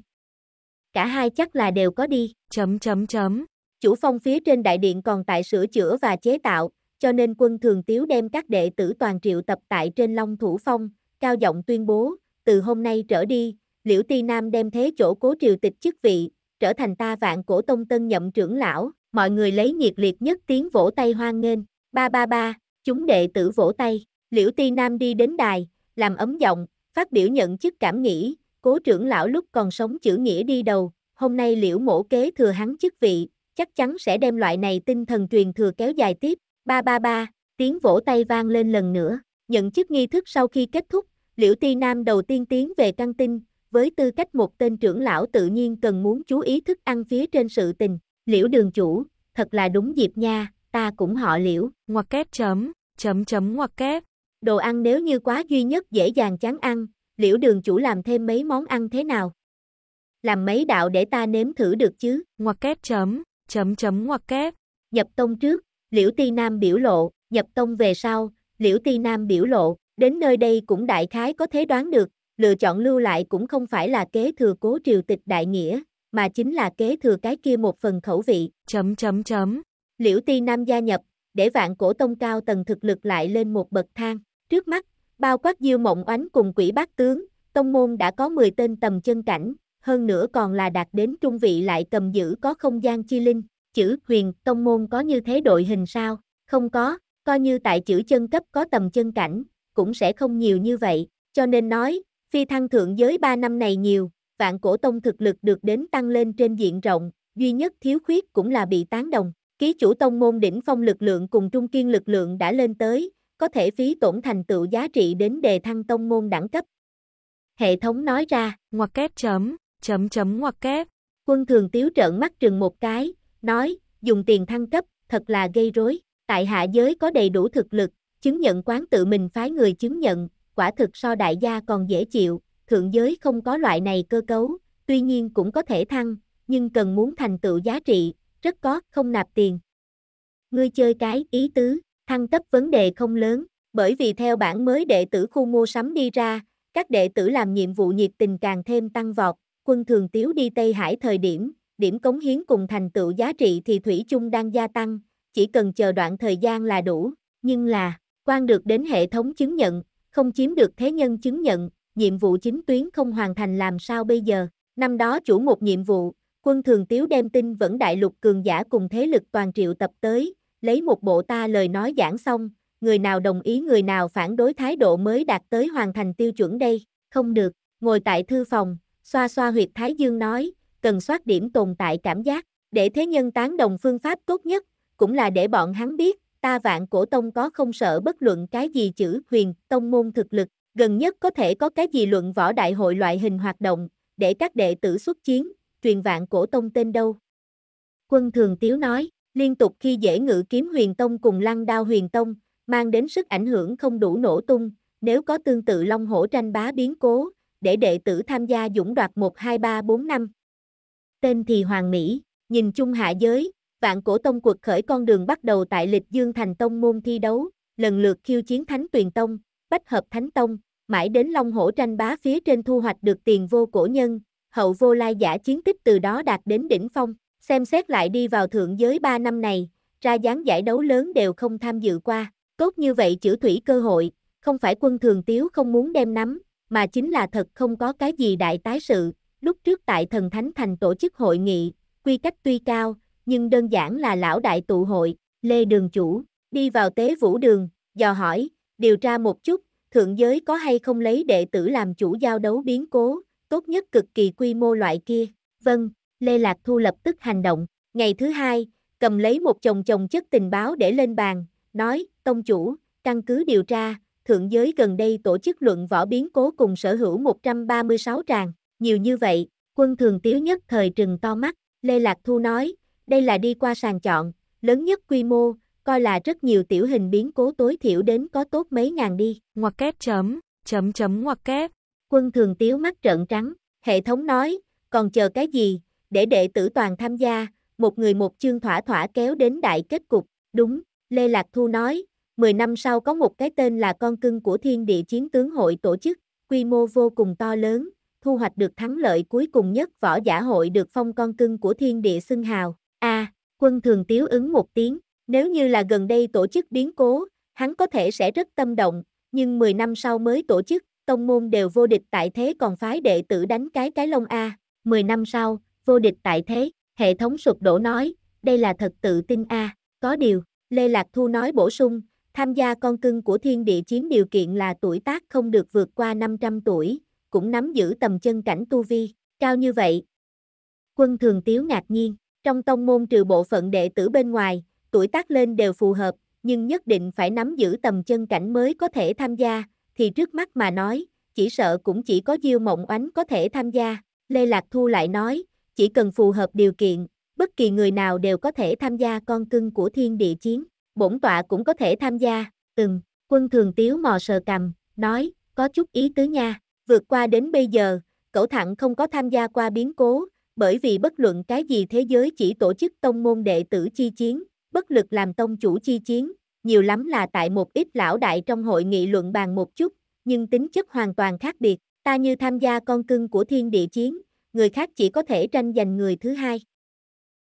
Cả hai chắc là đều có đi, chấm chấm chấm. Chủ phong phía trên đại điện còn tại sửa chữa và chế tạo, cho nên quân thường tiếu đem các đệ tử toàn triệu tập tại trên Long Thủ Phong, cao giọng tuyên bố, từ hôm nay trở đi, Liễu Ti Nam đem thế chỗ cố triều tịch chức vị, trở thành ta vạn cổ tông tân nhậm trưởng lão, mọi người lấy nhiệt liệt nhất tiếng vỗ tay hoan nghênh, ba ba ba, chúng đệ tử vỗ tay, Liễu Ti Nam đi đến đài, làm ấm giọng, phát biểu nhận chức cảm nghĩ, cố trưởng lão lúc còn sống chữ nghĩa đi đầu, hôm nay Liễu mổ kế thừa hắn chức vị, chắc chắn sẽ đem loại này tinh thần truyền thừa kéo dài tiếp. Ba ba ba, tiếng vỗ tay vang lên lần nữa, nhận chức nghi thức sau khi kết thúc, Liễu Ti Nam đầu tiên tiến về căng tin, với tư cách một tên trưởng lão tự nhiên cần muốn chú ý thức ăn phía trên sự tình. Liễu đường chủ, thật là đúng dịp nha, ta cũng họ liễu. Ngoặc kép chấm, chấm chấm ngoặc kép. Đồ ăn nếu như quá duy nhất dễ dàng chán ăn, liễu đường chủ làm thêm mấy món ăn thế nào? Làm mấy đạo để ta nếm thử được chứ? Ngoặc kép chấm, chấm chấm ngoặc kép. Nhập tông trước, Liễu Ti Nam biểu lộ, nhập tông về sau, Liễu Ti Nam biểu lộ, đến nơi đây cũng đại khái có thể đoán được, lựa chọn lưu lại cũng không phải là kế thừa cố triều tịch đại nghĩa, mà chính là kế thừa cái kia một phần khẩu vị. Chấm chấm chấm. Liễu Ti Nam gia nhập, để vạn cổ tông cao tầng thực lực lại lên một bậc thang. Trước mắt, bao quát diêu mộng oánh cùng quỷ bát tướng, tông môn đã có 10 tên tầm chân cảnh, hơn nữa còn là đạt đến trung vị lại cầm giữ có không gian chi linh, chữ huyền tông môn có như thế đội hình sao, không có, coi như tại chữ chân cấp có tầm chân cảnh, cũng sẽ không nhiều như vậy, cho nên nói, phi thăng thượng giới 3 năm này nhiều, vạn cổ tông thực lực được đến tăng lên trên diện rộng, duy nhất thiếu khuyết cũng là bị tán đồng, ký chủ tông môn đỉnh phong lực lượng cùng trung kiên lực lượng đã lên tới, có thể phí tổn thành tựu giá trị đến đề thăng tông môn đẳng cấp. Hệ thống nói ra, ngoặc kép chấm chấm chấm ngoặc kép. Quân thường tiếu trợn mắt trừng một cái, nói, dùng tiền thăng cấp, thật là gây rối, tại hạ giới có đầy đủ thực lực, chứng nhận quán tự mình phái người chứng nhận, quả thực so đại gia còn dễ chịu, thượng giới không có loại này cơ cấu, tuy nhiên cũng có thể thăng, nhưng cần muốn thành tựu giá trị, rất có, không nạp tiền. Ngươi chơi cái ý tứ, thăng cấp vấn đề không lớn, bởi vì theo bản mới đệ tử khu mua sắm đi ra, các đệ tử làm nhiệm vụ nhiệt tình càng thêm tăng vọt, quân thường tiếu đi Tây Hải thời điểm, điểm cống hiến cùng thành tựu giá trị thì Thủy chung đang gia tăng, chỉ cần chờ đoạn thời gian là đủ, nhưng là, quan được đến hệ thống chứng nhận, không chiếm được thế nhân chứng nhận, nhiệm vụ chính tuyến không hoàn thành làm sao bây giờ, năm đó chủ một nhiệm vụ, quân thường tiếu đem tin vẫn đại lục cường giả cùng thế lực toàn triệu tập tới, lấy một bộ ta lời nói giảng xong, người nào đồng ý người nào phản đối thái độ mới đạt tới hoàn thành tiêu chuẩn đây, không được, ngồi tại thư phòng, xoa xoa huyệt thái dương nói, cần soát điểm tồn tại cảm giác, để thế nhân tán đồng phương pháp tốt nhất, cũng là để bọn hắn biết, ta vạn cổ tông có không sợ bất luận cái gì chữ huyền, tông môn thực lực, gần nhất có thể có cái gì luận võ đại hội loại hình hoạt động, để các đệ tử xuất chiến, truyền vạn cổ tông tên đâu. Quân Thường Tiếu nói, liên tục khi dễ ngự kiếm huyền tông cùng lăng đao huyền tông, mang đến sức ảnh hưởng không đủ nổ tung, nếu có tương tự long hổ tranh bá biến cố, để đệ tử tham gia dũng đoạt 1, 2, 3, 4 năm. Tên thì Hoàng Mỹ, nhìn chung hạ giới, vạn cổ tông cuộc khởi con đường bắt đầu tại lịch dương thành tông môn thi đấu, lần lượt khiêu chiến thánh tuyền tông, bách hợp thánh tông, mãi đến long hổ tranh bá phía trên thu hoạch được tiền vô cổ nhân, hậu vô lai giả chiến tích từ đó đạt đến đỉnh phong, xem xét lại đi vào thượng giới 3 năm này, ra dáng giải đấu lớn đều không tham dự qua, tốt như vậy chữ thủy cơ hội, không phải quân thường tiếu không muốn đem nắm, mà chính là thật không có cái gì đại tái sự. Lúc trước tại thần thánh thành tổ chức hội nghị, quy cách tuy cao, nhưng đơn giản là lão đại tụ hội, Lê Đường Chủ, đi vào tế vũ đường, dò hỏi, điều tra một chút, thượng giới có hay không lấy đệ tử làm chủ giao đấu biến cố, tốt nhất cực kỳ quy mô loại kia. Vâng, Lê Lạc Thu lập tức hành động. Ngày thứ hai, cầm lấy một chồng chồng chất tình báo để lên bàn, nói, tông chủ, căn cứ điều tra, thượng giới gần đây tổ chức luận võ biến cố cùng sở hữu 136 tràng, nhiều như vậy, quân thường tiếu nhất thời trừng to mắt, Lê Lạc Thu nói, đây là đi qua sàng chọn, lớn nhất quy mô, coi là rất nhiều tiểu hình biến cố tối thiểu đến có tốt mấy ngàn đi, ngoặc kép chấm, chấm chấm ngoặc kép. Quân thường tiếu mắt trợn trắng, hệ thống nói, còn chờ cái gì, để đệ tử toàn tham gia, một người một chương thỏa thỏa kéo đến đại kết cục, đúng, Lê Lạc Thu nói, 10 năm sau có một cái tên là con cưng của thiên địa chiến tướng hội tổ chức, quy mô vô cùng to lớn, thu hoạch được thắng lợi cuối cùng nhất võ giả hội được phong con cưng của thiên địa xưng hào. A, à, quân thường tiếu ứng một tiếng, nếu như là gần đây tổ chức biến cố, hắn có thể sẽ rất tâm động, nhưng 10 năm sau mới tổ chức, tông môn đều vô địch tại thế còn phái đệ tử đánh cái cái lông A. 10 năm sau, vô địch tại thế, hệ thống sụp đổ nói, đây là thật tự tin A, có điều, Lê Lạc Thu nói bổ sung, Tham gia con cưng của thiên địa chiến điều kiện là tuổi tác không được vượt qua 500 tuổi, cũng nắm giữ tầm chân cảnh tu vi, cao như vậy. Quân thường tiếu ngạc nhiên, trong tông môn trừ bộ phận đệ tử bên ngoài, tuổi tác lên đều phù hợp, nhưng nhất định phải nắm giữ tầm chân cảnh mới có thể tham gia, thì trước mắt mà nói, chỉ sợ cũng chỉ có Diêu Mộng Oánh có thể tham gia. Lê Lạc Thu lại nói, chỉ cần phù hợp điều kiện, bất kỳ người nào đều có thể tham gia con cưng của thiên địa chiến bổn tọa cũng có thể tham gia, từng, quân thường tiếu mò sờ cầm, nói, có chút ý tứ nha, vượt qua đến bây giờ, cậu thẳng không có tham gia qua biến cố, bởi vì bất luận cái gì thế giới chỉ tổ chức tông môn đệ tử chi chiến, bất lực làm tông chủ chi chiến, nhiều lắm là tại một ít lão đại trong hội nghị luận bàn một chút, nhưng tính chất hoàn toàn khác biệt, ta như tham gia con cưng của thiên địa chiến, người khác chỉ có thể tranh giành người thứ hai.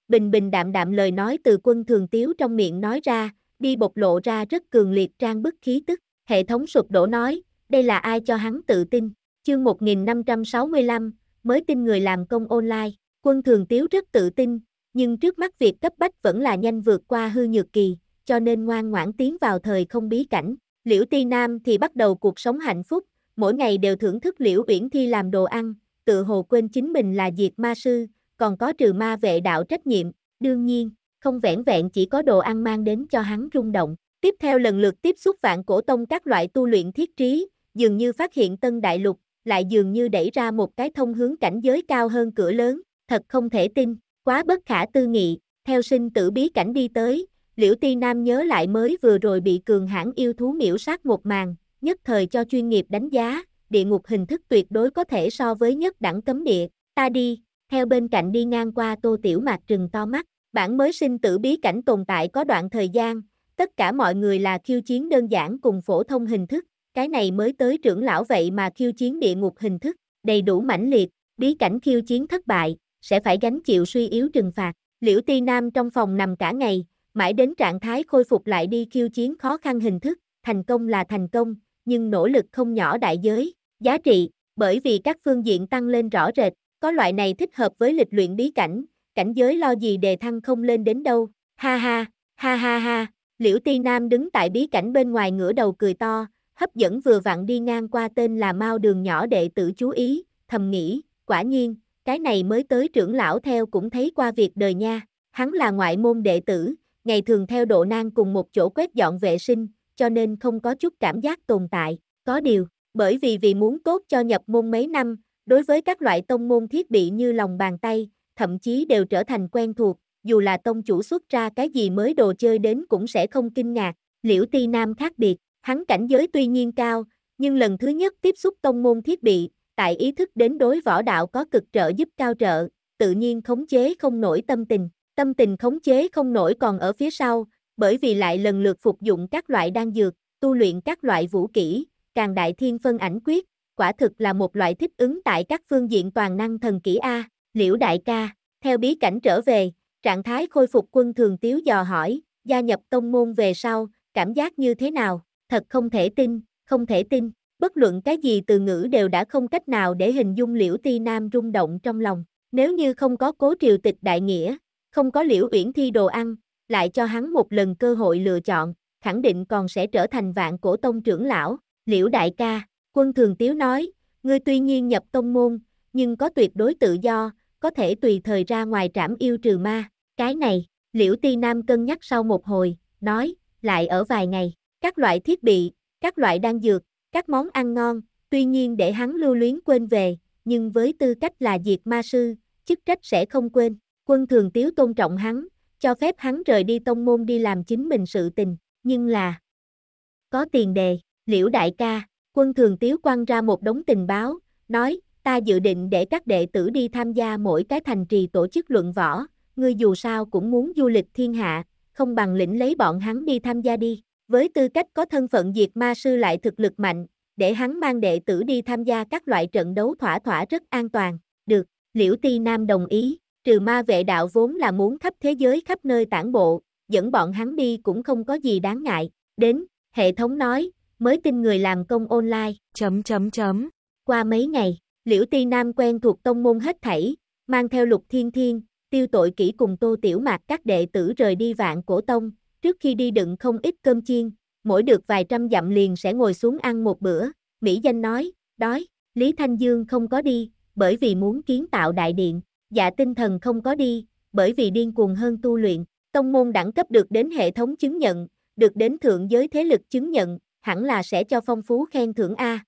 Bình bình đạm đạm lời nói từ quân thường tiếu trong miệng nói ra, đi bộc lộ ra rất cường liệt trang bức khí tức, hệ thống sụp đổ nói, đây là ai cho hắn tự tin, chương 1565, mới tin người làm công online, quân thường tiếu rất tự tin, nhưng trước mắt việc cấp bách vẫn là nhanh vượt qua hư nhược kỳ, cho nên ngoan ngoãn tiến vào thời không bí cảnh, liễu ti nam thì bắt đầu cuộc sống hạnh phúc, mỗi ngày đều thưởng thức liễu uyển thi làm đồ ăn, tự hồ quên chính mình là diệt ma sư, còn có trừ ma vệ đạo trách nhiệm, đương nhiên, không vẻn vẹn chỉ có đồ ăn mang đến cho hắn rung động. Tiếp theo lần lượt tiếp xúc vạn cổ tông các loại tu luyện thiết trí, dường như phát hiện tân đại lục, lại dường như đẩy ra một cái thông hướng cảnh giới cao hơn cửa lớn, thật không thể tin, quá bất khả tư nghị, theo sinh tử bí cảnh đi tới, liễu ti nam nhớ lại mới vừa rồi bị cường hãn yêu thú miễu sát một màn, nhất thời cho chuyên nghiệp đánh giá, địa ngục hình thức tuyệt đối có thể so với nhất đẳng cấm địa, ta đi, theo bên cạnh đi ngang qua tô tiểu mạc trừng to mắt, Bản mới sinh tử bí cảnh tồn tại có đoạn thời gian, tất cả mọi người là khiêu chiến đơn giản cùng phổ thông hình thức, cái này mới tới trưởng lão vậy mà khiêu chiến địa ngục hình thức, đầy đủ mãnh liệt, bí cảnh khiêu chiến thất bại, sẽ phải gánh chịu suy yếu trừng phạt. Liễu Ti Nam trong phòng nằm cả ngày, mãi đến trạng thái khôi phục lại đi khiêu chiến khó khăn hình thức, thành công là thành công, nhưng nỗ lực không nhỏ đại giới, giá trị, bởi vì các phương diện tăng lên rõ rệt, có loại này thích hợp với lịch luyện bí cảnh, cảnh giới lo gì đề thăng không lên đến đâu, ha ha, ha ha ha, liễu ti nam đứng tại bí cảnh bên ngoài ngửa đầu cười to, hấp dẫn vừa vặn đi ngang qua tên là mau đường nhỏ đệ tử chú ý, thầm nghĩ, quả nhiên, cái này mới tới trưởng lão theo cũng thấy qua việc đời nha, hắn là ngoại môn đệ tử, ngày thường theo độ nang cùng một chỗ quét dọn vệ sinh, cho nên không có chút cảm giác tồn tại, có điều, bởi vì vì muốn tốt cho nhập môn mấy năm, đối với các loại tông môn thiết bị như lòng bàn tay, thậm chí đều trở thành quen thuộc, dù là tông chủ xuất ra cái gì mới đồ chơi đến cũng sẽ không kinh ngạc. Liễu Ti Nam khác biệt, hắn cảnh giới tuy nhiên cao, nhưng lần thứ nhất tiếp xúc tông môn thiết bị, tại ý thức đến đối võ đạo có cực trợ giúp cao trợ, tự nhiên khống chế không nổi tâm tình. Tâm tình khống chế không nổi còn ở phía sau, bởi vì lại lần lượt phục dụng các loại đan dược, tu luyện các loại vũ kỹ, càng đại thiên phân ảnh quyết, quả thực là một loại thích ứng tại các phương diện toàn năng thần kỹ A. Liễu đại ca, theo bí cảnh trở về, trạng thái khôi phục quân thường tiếu dò hỏi, gia nhập tông môn về sau, cảm giác như thế nào, thật không thể tin, không thể tin, bất luận cái gì từ ngữ đều đã không cách nào để hình dung liễu ti nam rung động trong lòng, nếu như không có cố triều tịch đại nghĩa, không có liễu uyển thi đồ ăn, lại cho hắn một lần cơ hội lựa chọn, khẳng định còn sẽ trở thành vạn cổ tông trưởng lão, liễu đại ca, quân thường tiếu nói, ngươi tuy nhiên nhập tông môn, nhưng có tuyệt đối tự do, có thể tùy thời ra ngoài trảm yêu trừ ma. Cái này, Liễu Ti Nam cân nhắc sau một hồi, nói, lại ở vài ngày, các loại thiết bị, các loại đan dược, các món ăn ngon, tuy nhiên để hắn lưu luyến quên về, nhưng với tư cách là diệt ma sư, chức trách sẽ không quên. Quân thường tiếu tôn trọng hắn, cho phép hắn rời đi tông môn đi làm chính mình sự tình, nhưng là có tiền đề, liễu đại ca, quân thường tiếu quăng ra một đống tình báo, nói, ta dự định để các đệ tử đi tham gia mỗi cái thành trì tổ chức luận võ, ngươi dù sao cũng muốn du lịch thiên hạ, không bằng lĩnh lấy bọn hắn đi tham gia đi. Với tư cách có thân phận diệt ma sư lại thực lực mạnh, để hắn mang đệ tử đi tham gia các loại trận đấu thỏa thỏa rất an toàn. Được, Liễu Ti Nam đồng ý, trừ ma vệ đạo vốn là muốn khắp thế giới khắp nơi tản bộ, dẫn bọn hắn đi cũng không có gì đáng ngại. Đến, hệ thống nói, mới tin người làm công online. Chấm chấm chấm. Qua mấy ngày, Liễu Ti Nam quen thuộc tông môn hết thảy, mang theo lục thiên thiên, tiêu tội kỹ cùng tô tiểu mạc các đệ tử rời đi vạn cổ tông, trước khi đi đựng không ít cơm chiên, mỗi được vài trăm dặm liền sẽ ngồi xuống ăn một bữa, Mỹ Danh nói, đói, Lý Thanh Dương không có đi, bởi vì muốn kiến tạo đại điện, dạ tinh thần không có đi, bởi vì điên cuồng hơn tu luyện, tông môn đẳng cấp được đến hệ thống chứng nhận, được đến thượng giới thế lực chứng nhận, hẳn là sẽ cho phong phú khen thưởng A.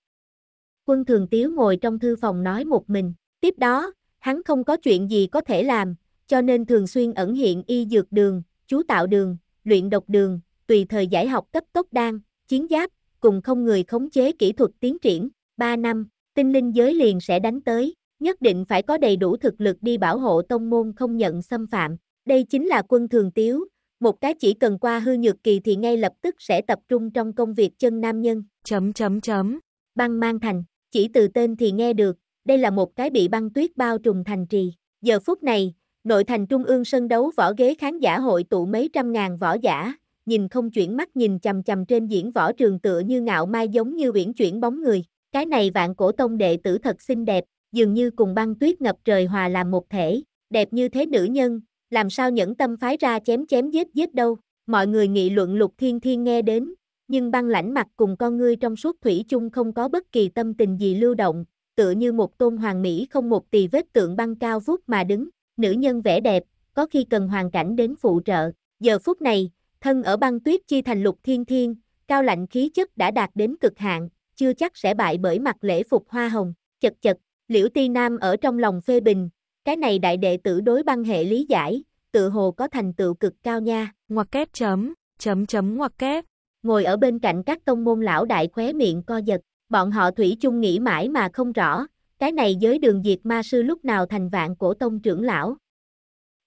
Quân Thường Tiếu ngồi trong thư phòng nói một mình. Tiếp đó, hắn không có chuyện gì có thể làm, cho nên thường xuyên ẩn hiện y dược đường, chú tạo đường, luyện độc đường, tùy thời giải học cấp tốc đan, chiến giáp, cùng không người khống chế kỹ thuật tiến triển. 3 năm, tinh linh giới liền sẽ đánh tới, nhất định phải có đầy đủ thực lực đi bảo hộ tông môn không nhận xâm phạm. Đây chính là quân thường tiếu, một cái chỉ cần qua hư nhược kỳ thì ngay lập tức sẽ tập trung trong công việc chân nam nhân. Chấm chấm chấm. Băng mang thành. Chỉ từ tên thì nghe được, đây là một cái bị băng tuyết bao trùm thành trì. Giờ phút này, nội thành trung ương sân đấu võ ghế khán giả hội tụ mấy trăm ngàn võ giả, nhìn không chuyển mắt nhìn chầm chầm trên diễn võ trường tựa như ngạo mai giống như uyển chuyển bóng người. Cái này vạn cổ tông đệ tử thật xinh đẹp, dường như cùng băng tuyết ngập trời hòa làm một thể, đẹp như thế nữ nhân, làm sao nhẫn tâm phái ra chém chém giết giết đâu. Mọi người nghị luận Lục Thiên Thiên nghe đến, nhưng băng lãnh mặt cùng con ngươi trong suốt thủy chung không có bất kỳ tâm tình gì lưu động, tựa như một tôn hoàng mỹ không một tì vết tượng băng cao vút mà đứng, nữ nhân vẻ đẹp, có khi cần hoàn cảnh đến phụ trợ. Giờ phút này, thân ở băng tuyết chi thành lục thiên thiên, cao lạnh khí chất đã đạt đến cực hạn, chưa chắc sẽ bại bởi mặt lễ phục hoa hồng, chật chật, liễu ti nam ở trong lòng phê bình, cái này đại đệ tử đối băng hệ lý giải, tự hồ có thành tựu cực cao nha. Ngoặc kép chấm, chấm chấm ngoặc kép ngồi ở bên cạnh các tông môn lão đại khóe miệng co giật, bọn họ thủy chung nghĩ mãi mà không rõ, cái này giới đường diệt ma sư lúc nào thành vạn cổ tông trưởng lão.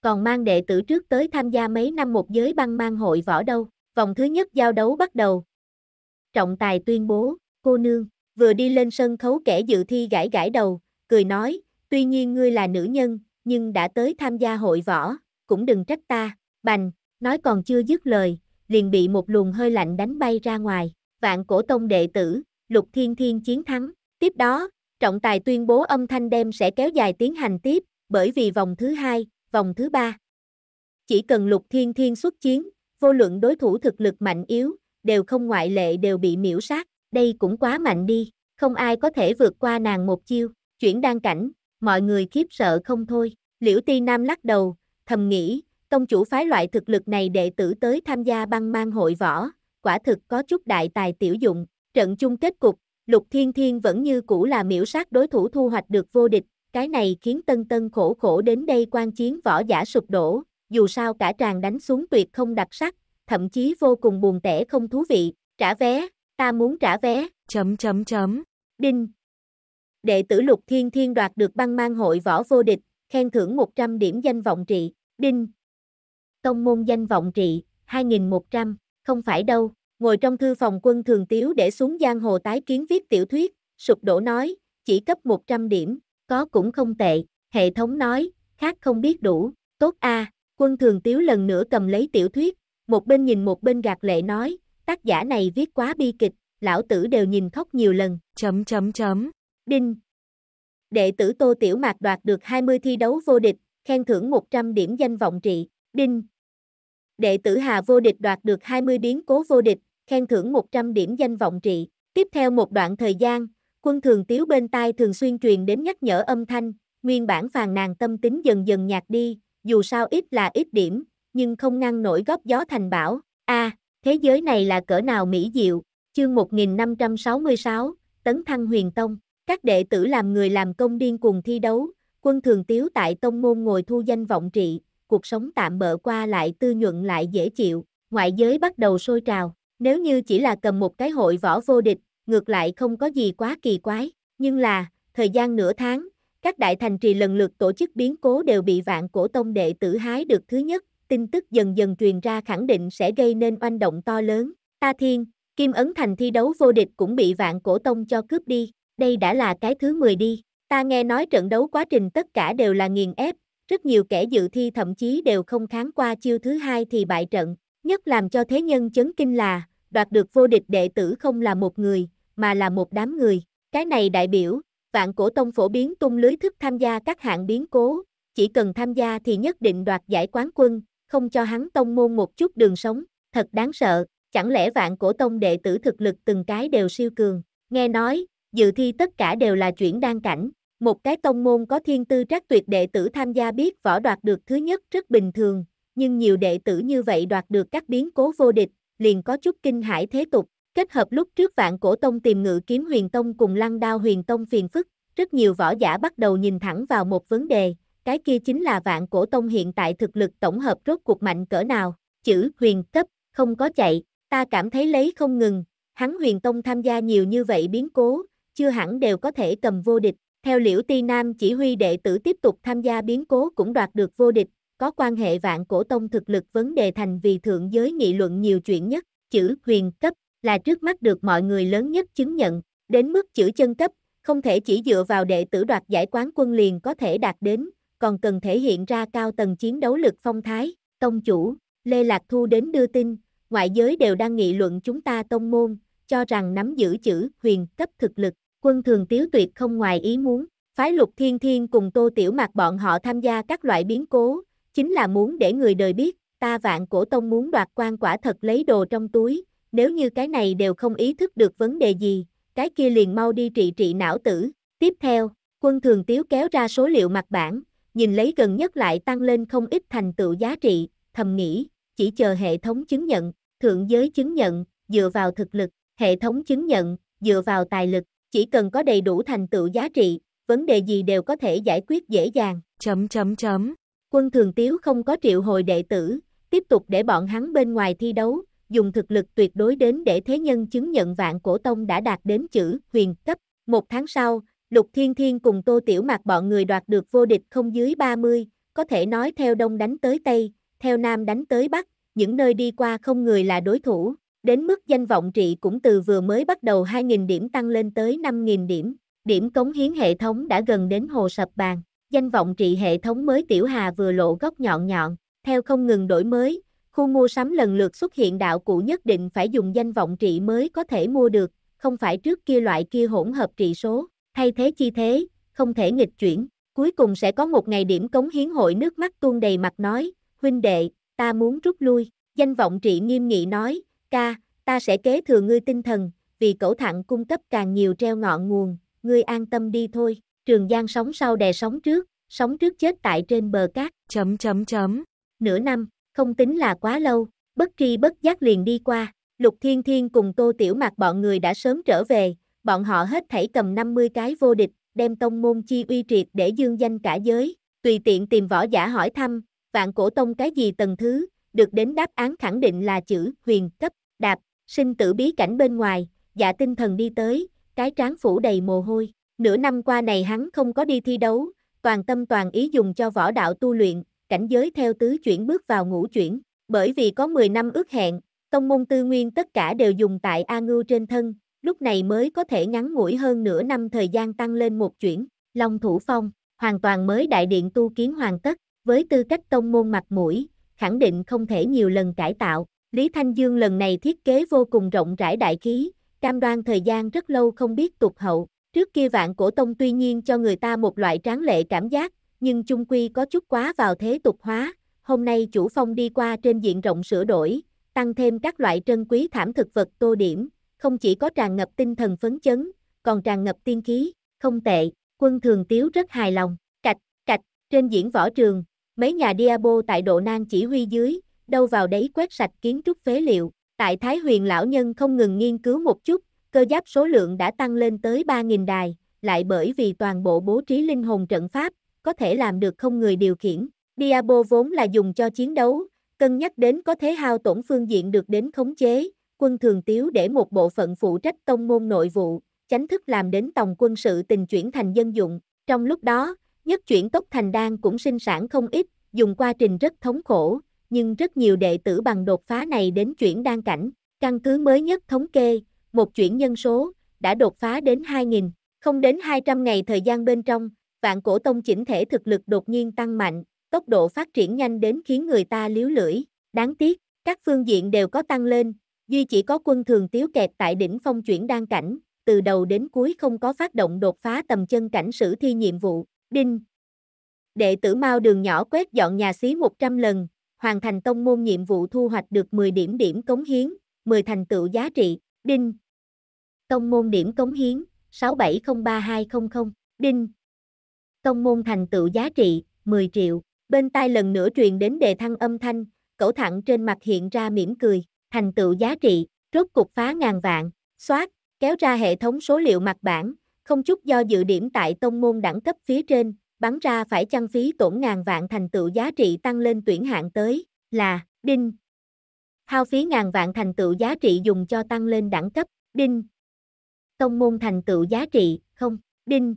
Còn mang đệ tử trước tới tham gia mấy năm một giới băng mang hội võ đâu, vòng thứ nhất giao đấu bắt đầu. Trọng tài tuyên bố, cô nương, vừa đi lên sân khấu kẻ dự thi gãi gãi đầu, cười nói, tuy nhiên ngươi là nữ nhân, nhưng đã tới tham gia hội võ, cũng đừng trách ta, bành, nói còn chưa dứt lời, liền bị một luồng hơi lạnh đánh bay ra ngoài, vạn cổ tông đệ tử, lục thiên thiên chiến thắng. Tiếp đó, trọng tài tuyên bố âm thanh đem sẽ kéo dài tiến hành tiếp, bởi vì vòng thứ hai, vòng thứ ba. Chỉ cần lục thiên thiên xuất chiến, vô luận đối thủ thực lực mạnh yếu, đều không ngoại lệ đều bị miễu sát, đây cũng quá mạnh đi, không ai có thể vượt qua nàng một chiêu, chuyển đan cảnh, mọi người khiếp sợ không thôi, liễu ti nam lắc đầu, thầm nghĩ, Tông chủ phái loại thực lực này đệ tử tới tham gia băng mang hội võ, quả thực có chút đại tài tiểu dụng, trận chung kết cục, Lục Thiên Thiên vẫn như cũ là miễu sát đối thủ thu hoạch được vô địch, cái này khiến tân tân khổ khổ đến đây quan chiến võ giả sụp đổ, dù sao cả tràng đánh xuống tuyệt không đặc sắc, thậm chí vô cùng buồn tẻ không thú vị, trả vé, ta muốn trả vé, chấm chấm chấm, đinh. Đệ tử Lục Thiên Thiên đoạt được băng mang hội võ vô địch, khen thưởng 100 điểm danh vọng trị, đinh tông môn danh vọng trị, 2100, không phải đâu, ngồi trong thư phòng quân thường tiếu để xuống giang hồ tái kiến viết tiểu thuyết, sụp đổ nói, chỉ cấp 100 điểm, có cũng không tệ, hệ thống nói, khác không biết đủ, tốt a à. quân thường tiếu lần nữa cầm lấy tiểu thuyết, một bên nhìn một bên gạt lệ nói, tác giả này viết quá bi kịch, lão tử đều nhìn khóc nhiều lần, chấm chấm chấm, đinh. Đệ tử Tô Tiểu Mạc đoạt được 20 thi đấu vô địch, khen thưởng 100 điểm danh vọng trị, đinh. Đệ tử Hà vô địch đoạt được 20 biến cố vô địch, khen thưởng 100 điểm danh vọng trị. Tiếp theo một đoạn thời gian, quân thường tiếu bên tai thường xuyên truyền đến nhắc nhở âm thanh, nguyên bản phàn nàn tâm tính dần dần nhạt đi, dù sao ít là ít điểm, nhưng không ngăn nổi góp gió thành bão. A, à, thế giới này là cỡ nào mỹ diệu, chương 1566, tấn thăng huyền tông, các đệ tử làm người làm công điên cùng thi đấu, quân thường tiếu tại tông môn ngồi thu danh vọng trị, cuộc sống tạm bỡ qua lại tư nhuận lại dễ chịu, ngoại giới bắt đầu sôi trào, nếu như chỉ là cầm một cái hội võ vô địch, ngược lại không có gì quá kỳ quái, nhưng là, thời gian nửa tháng, các đại thành trì lần lượt tổ chức biến cố đều bị vạn cổ tông đệ tử hái được thứ nhất, tin tức dần dần truyền ra khẳng định sẽ gây nên oanh động to lớn, ta thiên, kim ấn thành thi đấu vô địch cũng bị vạn cổ tông cho cướp đi, đây đã là cái thứ 10 đi, ta nghe nói trận đấu quá trình tất cả đều là nghiền ép, rất nhiều kẻ dự thi thậm chí đều không kháng qua chiêu thứ hai thì bại trận, nhất làm cho thế nhân chấn kinh là, đoạt được vô địch đệ tử không là một người, mà là một đám người, cái này đại biểu, vạn cổ tông phổ biến tung lưới thức tham gia các hạng biến cố, chỉ cần tham gia thì nhất định đoạt giải quán quân, không cho hắn tông môn một chút đường sống, thật đáng sợ, chẳng lẽ vạn cổ tông đệ tử thực lực từng cái đều siêu cường, nghe nói, dự thi tất cả đều là chuyển đan cảnh, một cái tông môn có thiên tư trác tuyệt đệ tử tham gia biết võ đoạt được thứ nhất rất bình thường, nhưng nhiều đệ tử như vậy đoạt được các biến cố vô địch, liền có chút kinh hải thế tục. Kết hợp lúc trước vạn cổ tông tìm ngự kiếm huyền tông cùng lăng đao huyền tông phiền phức, rất nhiều võ giả bắt đầu nhìn thẳng vào một vấn đề, cái kia chính là vạn cổ tông hiện tại thực lực tổng hợp rốt cuộc mạnh cỡ nào, chữ huyền cấp, không có chạy, ta cảm thấy lấy không ngừng, hắn huyền tông tham gia nhiều như vậy biến cố, chưa hẳn đều có thể cầm vô địch, theo Liễu Ti Nam chỉ huy đệ tử tiếp tục tham gia biến cố cũng đoạt được vô địch, có quan hệ vạn cổ tông thực lực vấn đề thành vì thượng giới nghị luận nhiều chuyện nhất, chữ huyền cấp là trước mắt được mọi người lớn nhất chứng nhận, đến mức chữ chân cấp, không thể chỉ dựa vào đệ tử đoạt giải quán quân liền có thể đạt đến, còn cần thể hiện ra cao tầng chiến đấu lực phong thái, tông chủ, Lê Lạc Thu đến đưa tin, ngoại giới đều đang nghị luận chúng ta tông môn, cho rằng nắm giữ chữ huyền cấp thực lực quân thường tiếu tuyệt không ngoài ý muốn, phái lục thiên thiên cùng tô tiểu mặt bọn họ tham gia các loại biến cố, chính là muốn để người đời biết, ta vạn cổ tông muốn đoạt quan quả thật lấy đồ trong túi, nếu như cái này đều không ý thức được vấn đề gì, cái kia liền mau đi trị trị não tử. Tiếp theo, quân thường tiếu kéo ra số liệu mặt bản, nhìn lấy gần nhất lại tăng lên không ít thành tựu giá trị, thầm nghĩ, chỉ chờ hệ thống chứng nhận, thượng giới chứng nhận, dựa vào thực lực, hệ thống chứng nhận, dựa vào tài lực, chỉ cần có đầy đủ thành tựu giá trị, vấn đề gì đều có thể giải quyết dễ dàng. Chấm chấm chấm. Quân Thường Tiếu không có triệu hồi đệ tử, tiếp tục để bọn hắn bên ngoài thi đấu, dùng thực lực tuyệt đối đến để thế nhân chứng nhận vạn cổ tông đã đạt đến chữ huyền cấp. Một tháng sau, Lục Thiên Thiên cùng Tô Tiểu Mạc bọn người đoạt được vô địch không dưới 30, có thể nói theo đông đánh tới Tây, theo Nam đánh tới Bắc, những nơi đi qua không người là đối thủ. Đến mức danh vọng trị cũng từ vừa mới bắt đầu 2.000 điểm tăng lên tới 5.000 điểm. Điểm cống hiến hệ thống đã gần đến hồ sập bàn. Danh vọng trị hệ thống mới Tiểu Hà vừa lộ góc nhọn nhọn. Theo không ngừng đổi mới, khu mua sắm lần lượt xuất hiện đạo cụ nhất định phải dùng danh vọng trị mới có thể mua được, không phải trước kia loại kia hỗn hợp trị số, thay thế chi thế, không thể nghịch chuyển. Cuối cùng sẽ có một ngày điểm cống hiến hội nước mắt tuôn đầy mặt nói, huynh đệ, ta muốn rút lui. Danh vọng trị nghiêm nghị nói, ca, ta sẽ kế thừa ngươi tinh thần, vì cẩu thẳng cung cấp càng nhiều treo ngọn nguồn, ngươi an tâm đi thôi. Trường Giang sống sau đè sóng trước, sóng trước chết tại trên bờ cát. Chấm chấm chấm. Nửa năm, không tính là quá lâu, bất tri bất giác liền đi qua. Lục Thiên Thiên cùng Tô Tiểu Mạc bọn người đã sớm trở về, bọn họ hết thảy cầm 50 cái vô địch, đem tông môn chi uy triệt để dương danh cả giới, tùy tiện tìm võ giả hỏi thăm, vạn cổ tông cái gì tầng thứ, được đến đáp án khẳng định là chữ huyền cấp, đạp, sinh tử bí cảnh bên ngoài, dạ tinh thần đi tới, cái trán phủ đầy mồ hôi. Nửa năm qua này hắn không có đi thi đấu, toàn tâm toàn ý dùng cho võ đạo tu luyện, cảnh giới theo tứ chuyển bước vào ngũ chuyển. Bởi vì có 10 năm ước hẹn, tông môn tư nguyên tất cả đều dùng tại A Ngưu trên thân, lúc này mới có thể ngắn ngủi hơn nửa năm thời gian tăng lên một chuyển. Long Thủ Phong, hoàn toàn mới đại điện tu kiến hoàn tất, với tư cách tông môn mặt mũi, khẳng định không thể nhiều lần cải tạo. Lý Thanh Dương lần này thiết kế vô cùng rộng rãi đại khí, cam đoan thời gian rất lâu không biết tục hậu. Trước kia vạn cổ tông tuy nhiên cho người ta một loại tráng lệ cảm giác, nhưng chung quy có chút quá vào thế tục hóa. Hôm nay chủ phong đi qua trên diện rộng sửa đổi, tăng thêm các loại trân quý thảm thực vật tô điểm, không chỉ có tràn ngập tinh thần phấn chấn, còn tràn ngập tiên khí, không tệ, quân thường tiếu rất hài lòng, cạch, cạch, trên diễn võ trường, mấy nhà Diabo tại độ nan chỉ huy dưới, đâu vào đấy quét sạch kiến trúc phế liệu. Tại Thái Huyền lão nhân không ngừng nghiên cứu một chút, cơ giáp số lượng đã tăng lên tới 3.000 đài, lại bởi vì toàn bộ bố trí linh hồn trận pháp, có thể làm được không người điều khiển. Diabo vốn là dùng cho chiến đấu, cân nhắc đến có thế hao tổn phương diện được đến khống chế, quân thường tiếu để một bộ phận phụ trách tông môn nội vụ, chánh thức làm đến tổng quân sự tình chuyển thành dân dụng. Trong lúc đó, nhất chuyển tốc thành đan cũng sinh sản không ít, dùng qua trình rất thống khổ, nhưng rất nhiều đệ tử bằng đột phá này đến chuyển đan cảnh, căn cứ mới nhất thống kê, một chuyển nhân số, đã đột phá đến 2.000, không đến 200 ngày thời gian bên trong, vạn cổ tông chỉnh thể thực lực đột nhiên tăng mạnh, tốc độ phát triển nhanh đến khiến người ta liếu lưỡi, đáng tiếc, các phương diện đều có tăng lên, duy chỉ có quân thường tiếu kẹt tại đỉnh phong chuyển đan cảnh, từ đầu đến cuối không có phát động đột phá tầm chân cảnh sử thi nhiệm vụ, đinh. Đệ tử mau đường nhỏ quét dọn nhà xí 100 lần, hoàn thành tông môn nhiệm vụ thu hoạch được 10 điểm điểm cống hiến, 10 thành tựu giá trị, đinh. Tông môn điểm cống hiến, 6703200, đinh. Tông môn thành tựu giá trị, 10 triệu, bên tai lần nữa truyền đến đề thăng âm thanh, cẩu thẳng trên mặt hiện ra mỉm cười, thành tựu giá trị, rốt cục phá ngàn vạn, xoát, kéo ra hệ thống số liệu mặt bảng, không chút do dự điểm tại tông môn đẳng cấp phía trên, bắn ra phải chăng phí tổn ngàn vạn thành tựu giá trị tăng lên tuyển hạng tới, là, đinh. Hao phí ngàn vạn thành tựu giá trị dùng cho tăng lên đẳng cấp, đinh. Tông môn thành tựu giá trị, không, đinh.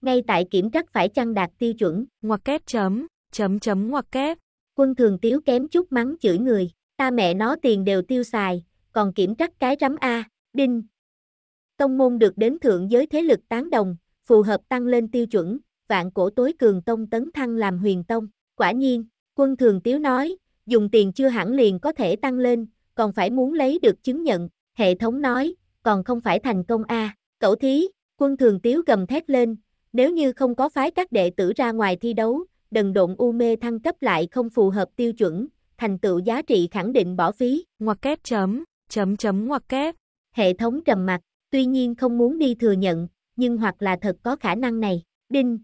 Ngay tại kiểm trắc phải chăng đạt tiêu chuẩn, ngoặc kép chấm, chấm chấm ngoặc kép. Quân thường tiếu kém chút mắng chửi người, ta mẹ nó tiền đều tiêu xài, còn kiểm trắc cái rắm A, đinh. Tông môn được đến thượng giới thế lực tán đồng, phù hợp tăng lên tiêu chuẩn, vạn cổ tối cường tông tấn thăng làm huyền tông. Quả nhiên, quân thường tiếu nói, dùng tiền chưa hẳn liền có thể tăng lên, còn phải muốn lấy được chứng nhận, hệ thống nói, còn không phải thành công a Cậu thí, quân thường tiếu gầm thét lên, nếu như không có phái các đệ tử ra ngoài thi đấu, đần độn u mê thăng cấp lại không phù hợp tiêu chuẩn, thành tựu giá trị khẳng định bỏ phí. Ngoặc kép chấm, chấm chấm ngoặc kép. Hệ thống trầm mặt, tuy nhiên không muốn đi thừa nhận, nhưng hoặc là thật có khả năng này. Đinh,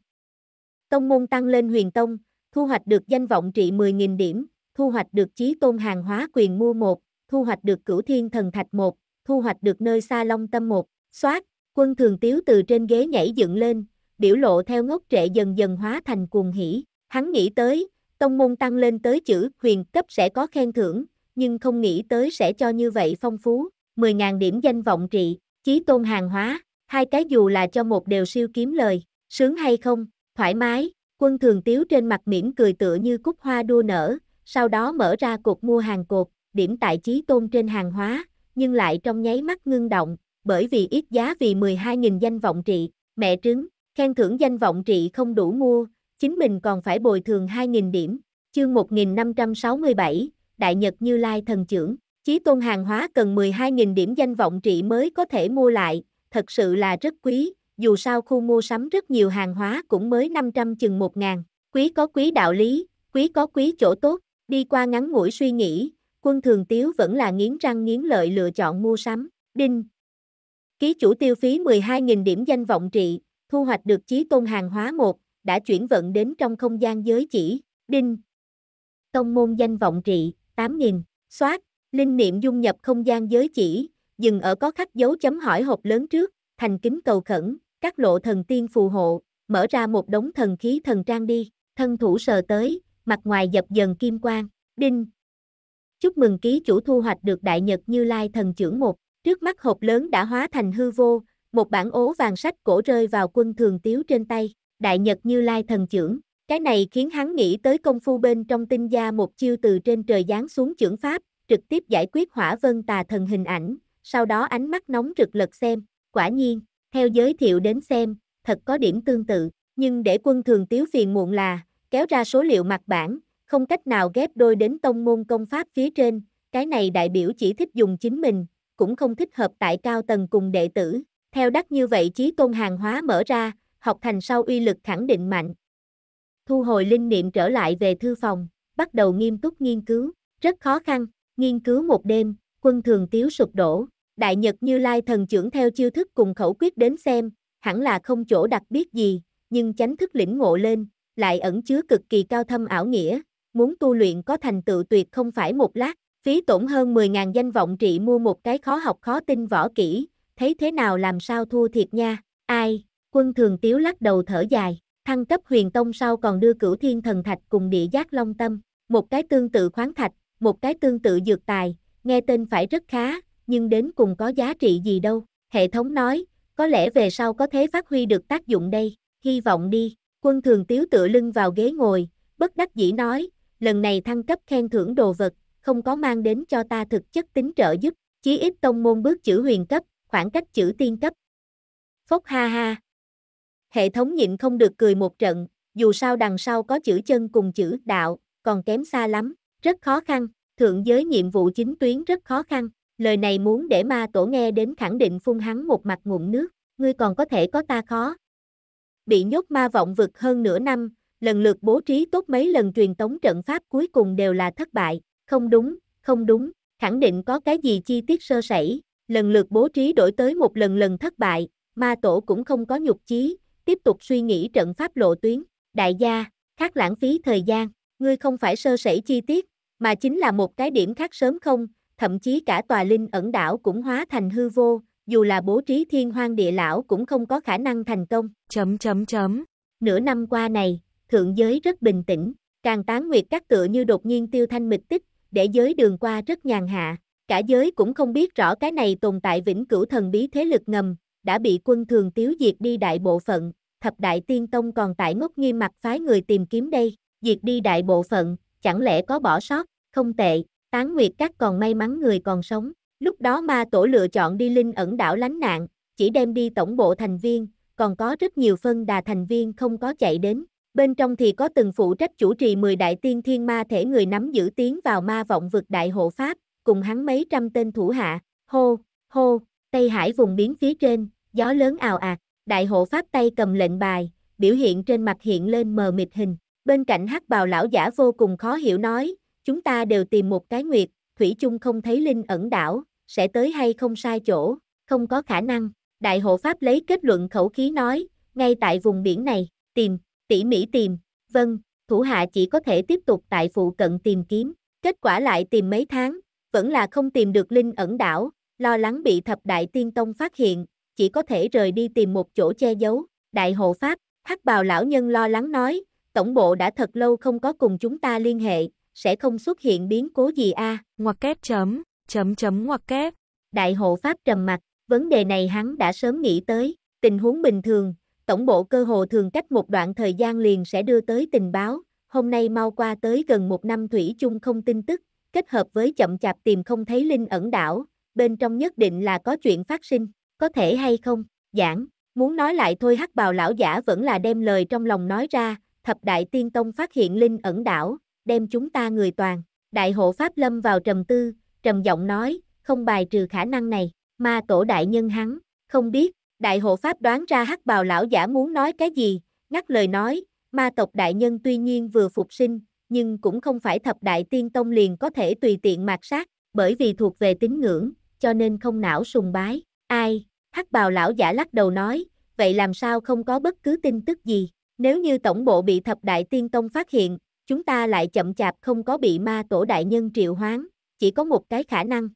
Tông môn tăng lên huyền tông, thu hoạch được danh vọng trị 10.000 điểm, thu hoạch được trí tôn hàng hóa quyền mua 1, thu hoạch được cửu thiên thần thạch 1, thu hoạch được nơi xa long tâm 1, xoát, quân thường tiếu từ trên ghế nhảy dựng lên, biểu lộ theo ngốc trệ dần dần hóa thành cuồng hỉ, hắn nghĩ tới, tông môn tăng lên tới chữ huyền cấp sẽ có khen thưởng, nhưng không nghĩ tới sẽ cho như vậy phong phú, 10.000 điểm danh vọng trị, trí tôn hàng hóa, hai cái dù là cho một đều siêu kiếm lời, sướng hay không? Thoải mái, quân thường tiếu trên mặt mỉm cười tựa như cúc hoa đua nở, sau đó mở ra cột mua hàng cột, điểm tại trí tôn trên hàng hóa, nhưng lại trong nháy mắt ngưng động, bởi vì ít giá vì 12.000 danh vọng trị, mẹ trứng, khen thưởng danh vọng trị không đủ mua, chính mình còn phải bồi thường 2.000 điểm, chương 1567, Đại Nhật Như Lai Thần Trưởng, trí tôn hàng hóa cần 12.000 điểm danh vọng trị mới có thể mua lại, thật sự là rất quý, dù sao khu mua sắm rất nhiều hàng hóa cũng mới 500 chừng 1 ngàn. Quý có quý đạo lý, quý có quý chỗ tốt, đi qua ngắn ngủi suy nghĩ, quân thường tiếu vẫn là nghiến răng nghiến lợi lựa chọn mua sắm. Đinh. Ký chủ tiêu phí 12.000 điểm danh vọng trị, thu hoạch được chí tôn hàng hóa 1, đã chuyển vận đến trong không gian giới chỉ. Đinh. Tông môn danh vọng trị, 8.000, soát, linh niệm dung nhập không gian giới chỉ, dừng ở có khắc dấu chấm hỏi hộp lớn trước, thành kính cầu khẩn, các lộ thần tiên phù hộ, mở ra một đống thần khí thần trang đi, thân thủ sờ tới, mặt ngoài dập dần kim quang, đinh. Chúc mừng ký chủ thu hoạch được đại nhật như lai thần trưởng một, trước mắt hộp lớn đã hóa thành hư vô, một bản ố vàng sách cổ rơi vào quân thường tiếu trên tay, đại nhật như lai thần trưởng, cái này khiến hắn nghĩ tới công phu bên trong tinh gia một chiêu từ trên trời giáng xuống trưởng pháp, trực tiếp giải quyết hỏa vân tà thần hình ảnh, sau đó ánh mắt nóng rực lật xem, Quả nhiên, theo giới thiệu đến xem, thật có điểm tương tự, nhưng để quân thường tiếu phiền muộn là, kéo ra số liệu mặt bản, không cách nào ghép đôi đến tông môn công pháp phía trên, cái này đại biểu chỉ thích dùng chính mình, cũng không thích hợp tại cao tầng cùng đệ tử. Theo đắc như vậy trí tôn hàng hóa mở ra, học thành sau uy lực khẳng định mạnh. Thu hồi linh niệm trở lại về thư phòng, bắt đầu nghiêm túc nghiên cứu, rất khó khăn, nghiên cứu một đêm, quân thường tiếu sụp đổ, Đại Nhật Như Lai thần trưởng theo chiêu thức cùng khẩu quyết đến xem, hẳn là không chỗ đặc biệt gì, nhưng chánh thức lĩnh ngộ lên, lại ẩn chứa cực kỳ cao thâm ảo nghĩa, muốn tu luyện có thành tựu tuyệt không phải một lát, phí tổn hơn 10.000 danh vọng trị mua một cái khó học khó tin võ kỹ, thấy thế nào làm sao thua thiệt nha, ai, quân thường tiếu lắc đầu thở dài, thăng cấp huyền tông sau còn đưa cửu thiên thần thạch cùng địa giác long tâm, một cái tương tự khoáng thạch, một cái tương tự dược tài, nghe tên phải rất khá, nhưng đến cùng có giá trị gì đâu. Hệ thống nói, có lẽ về sau có thể phát huy được tác dụng đây, hy vọng đi. Quân thường tiếu tựa lưng vào ghế ngồi, bất đắc dĩ nói, lần này thăng cấp khen thưởng đồ vật, không có mang đến cho ta thực chất tính trợ giúp, chí ít tông môn bước chữ huyền cấp, khoảng cách chữ tiên cấp. Phốc ha ha. Hệ thống nhịn không được cười một trận, dù sao đằng sau có chữ chân cùng chữ đạo, còn kém xa lắm, rất khó khăn, thượng giới nhiệm vụ chính tuyến rất khó khăn, lời này muốn để ma tổ nghe đến khẳng định phun hắn một mặt ngụm nước, ngươi còn có thể có ta khó. Bị nhốt ma vọng vực hơn nửa năm, lần lượt bố trí tốt mấy lần truyền tống trận pháp cuối cùng đều là thất bại, không đúng, không đúng, khẳng định có cái gì chi tiết sơ sẩy, lần lượt bố trí đổi tới một lần lần thất bại, ma tổ cũng không có nhục chí, tiếp tục suy nghĩ trận pháp lộ tuyến, đại gia, khác lãng phí thời gian, ngươi không phải sơ sẩy chi tiết, mà chính là một cái điểm khác sớm không, thậm chí cả tòa linh ẩn đảo cũng hóa thành hư vô, dù là bố trí thiên hoang địa lão cũng không có khả năng thành công. Chấm chấm chấm. Nửa năm qua này, thượng giới rất bình tĩnh, càng tán nguyệt các tựa như đột nhiên tiêu thanh mịch tích, để giới đường qua rất nhàn hạ. Cả giới cũng không biết rõ cái này tồn tại vĩnh cửu thần bí thế lực ngầm, đã bị quân thường tiếu diệt đi đại bộ phận, thập đại tiên tông còn tại ngốc nghiêm mặt phái người tìm kiếm đây, diệt đi đại bộ phận, chẳng lẽ có bỏ sót, không tệ, tán nguyệt các còn may mắn người còn sống. Lúc đó ma tổ lựa chọn đi linh ẩn đảo lánh nạn, chỉ đem đi tổng bộ thành viên, còn có rất nhiều phân đà thành viên không có chạy đến. Bên trong thì có từng phụ trách chủ trì 10 đại tiên thiên ma thể người nắm giữ tiến vào ma vọng vực đại hộ pháp, cùng hắn mấy trăm tên thủ hạ, hô, hô, Tây Hải vùng biến phía trên, gió lớn ào ạt, đại hộ pháp tay cầm lệnh bài, biểu hiện trên mặt hiện lên mờ mịt hình. Bên cạnh hắc bào lão giả vô cùng khó hiểu nói, chúng ta đều tìm một cái nguyệt, thủy chung không thấy linh ẩn đảo, sẽ tới hay không sai chỗ, không có khả năng. Đại hộ pháp lấy kết luận khẩu khí nói, ngay tại vùng biển này, tìm, tỉ mỉ tìm, vâng, thủ hạ chỉ có thể tiếp tục tại phụ cận tìm kiếm, kết quả lại tìm mấy tháng, vẫn là không tìm được linh ẩn đảo, lo lắng bị thập đại tiên tông phát hiện, chỉ có thể rời đi tìm một chỗ che giấu, đại hộ pháp, hắc bào lão nhân lo lắng nói, tổng bộ đã thật lâu không có cùng chúng ta liên hệ, sẽ không xuất hiện biến cố gì a ngoặc kép chấm, chấm chấm ngoặc kép. Đại hộ pháp trầm mặt, vấn đề này hắn đã sớm nghĩ tới, tình huống bình thường, tổng bộ cơ hồ thường cách một đoạn thời gian liền sẽ đưa tới tình báo, hôm nay mau qua tới gần một năm thủy chung không tin tức, kết hợp với chậm chạp tìm không thấy linh ẩn đảo, bên trong nhất định là có chuyện phát sinh, có thể hay không, giảng, muốn nói lại thôi hắc bào lão giả vẫn là đem lời trong lòng nói ra, thập đại tiên tông phát hiện linh ẩn đảo, đem chúng ta người toàn. Đại hộ Pháp lâm vào trầm tư, trầm giọng nói, không bài trừ khả năng này, ma tổ đại nhân hắn, không biết, đại hộ Pháp đoán ra hắc bào lão giả muốn nói cái gì, ngắt lời nói, ma tộc đại nhân tuy nhiên vừa phục sinh, nhưng cũng không phải thập đại tiên tông liền có thể tùy tiện mạt sát, bởi vì thuộc về tín ngưỡng, cho nên không não sùng bái, ai, hắc bào lão giả lắc đầu nói, vậy làm sao không có bất cứ tin tức gì, nếu như tổng bộ bị thập đại tiên tông phát hiện, chúng ta lại chậm chạp không có bị ma tổ đại nhân triệu hoán, chỉ có một cái khả năng.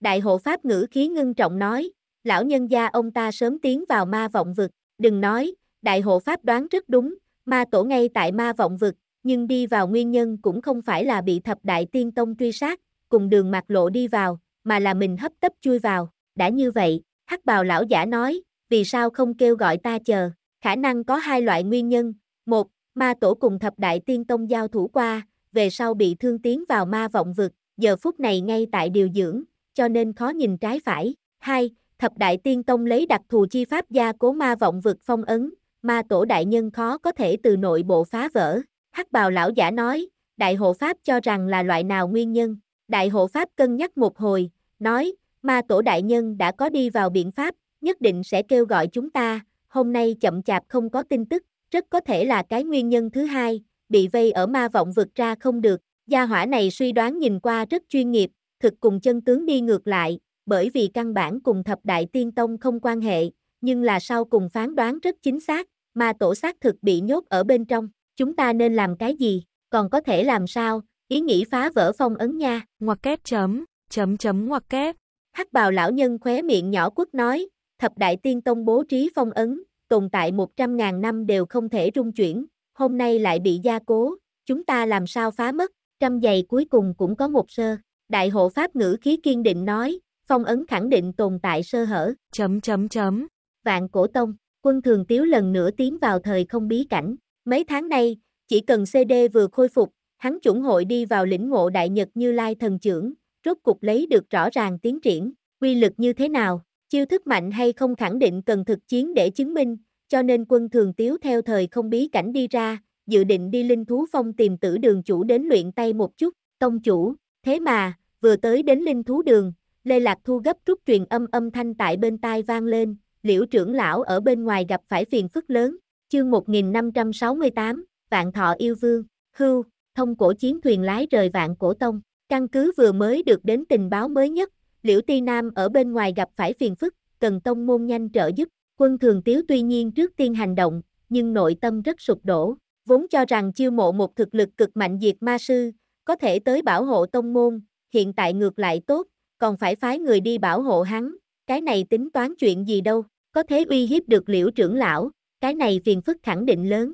Đại hộ pháp ngữ khí ngưng trọng nói, lão nhân gia ông ta sớm tiến vào ma vọng vực, đừng nói, đại hộ pháp đoán rất đúng, ma tổ ngay tại ma vọng vực, nhưng đi vào nguyên nhân cũng không phải là bị thập đại tiên tông truy sát, cùng đường mặt lộ đi vào, mà là mình hấp tấp chui vào, đã như vậy, hắc bào lão giả nói, vì sao không kêu gọi ta chờ, khả năng có hai loại nguyên nhân, một, ma tổ cùng thập đại tiên tông giao thủ qua, về sau bị thương tiến vào ma vọng vực, giờ phút này ngay tại điều dưỡng, cho nên khó nhìn trái phải. 2. Thập đại tiên tông lấy đặc thù chi pháp gia cố ma vọng vực phong ấn, ma tổ đại nhân khó có thể từ nội bộ phá vỡ. Hắc bào lão giả nói, đại hộ pháp cho rằng là loại nào nguyên nhân. Đại hộ pháp cân nhắc một hồi, nói, ma tổ đại nhân đã có đi vào biện pháp, nhất định sẽ kêu gọi chúng ta, hôm nay chậm chạp không có tin tức, rất có thể là cái nguyên nhân thứ hai, bị vây ở ma vọng vượt ra không được, gia hỏa này suy đoán nhìn qua rất chuyên nghiệp, thực cùng chân tướng đi ngược lại, bởi vì căn bản cùng thập đại tiên tông không quan hệ, nhưng là sau cùng phán đoán rất chính xác, ma tổ xác thực bị nhốt ở bên trong, chúng ta nên làm cái gì, còn có thể làm sao, ý nghĩ phá vỡ phong ấn nha, ngoặc kép chấm, chấm chấm ngoặc kép. Hắc bào lão nhân khóe miệng nhỏ quất nói, thập đại tiên tông bố trí phong ấn, tồn tại 100.000 năm đều không thể rung chuyển, hôm nay lại bị gia cố, chúng ta làm sao phá mất, trăm giày cuối cùng cũng có một sơ. Đại hộ pháp ngữ khí kiên định nói, phong ấn khẳng định tồn tại sơ hở. Chấm chấm chấm. Vạn cổ tông, quân thường tiếu lần nữa tiến vào thời không bí cảnh. Mấy tháng nay, chỉ cần CD vừa khôi phục, hắn chủng hội đi vào lĩnh ngộ đại nhật như lai thần trưởng, rốt cục lấy được rõ ràng tiến triển, quy lực như thế nào, Chiêu thức mạnh hay không khẳng định cần thực chiến để chứng minh, cho nên quân thường tiếu theo thời không bí cảnh đi ra, dự định đi linh thú phong tìm tử đường chủ đến luyện tay một chút, tông chủ, thế mà, vừa tới đến linh thú đường, Lê Lạc Thu gấp rút truyền âm âm thanh tại bên tai vang lên, liễu trưởng lão ở bên ngoài gặp phải phiền phức lớn, chương 1568, vạn thọ yêu vương, hưu, thông cổ chiến thuyền lái rời vạn cổ tông, căn cứ vừa mới được đến tình báo mới nhất, Liễu Ti Nam ở bên ngoài gặp phải phiền phức, cần tông môn nhanh trợ giúp, quân thường tiếu tuy nhiên trước tiên hành động, nhưng nội tâm rất sụp đổ, vốn cho rằng chiêu mộ một thực lực cực mạnh diệt ma sư, có thể tới bảo hộ tông môn, hiện tại ngược lại tốt, còn phải phái người đi bảo hộ hắn, cái này tính toán chuyện gì đâu, có thể uy hiếp được liễu trưởng lão, cái này phiền phức khẳng định lớn.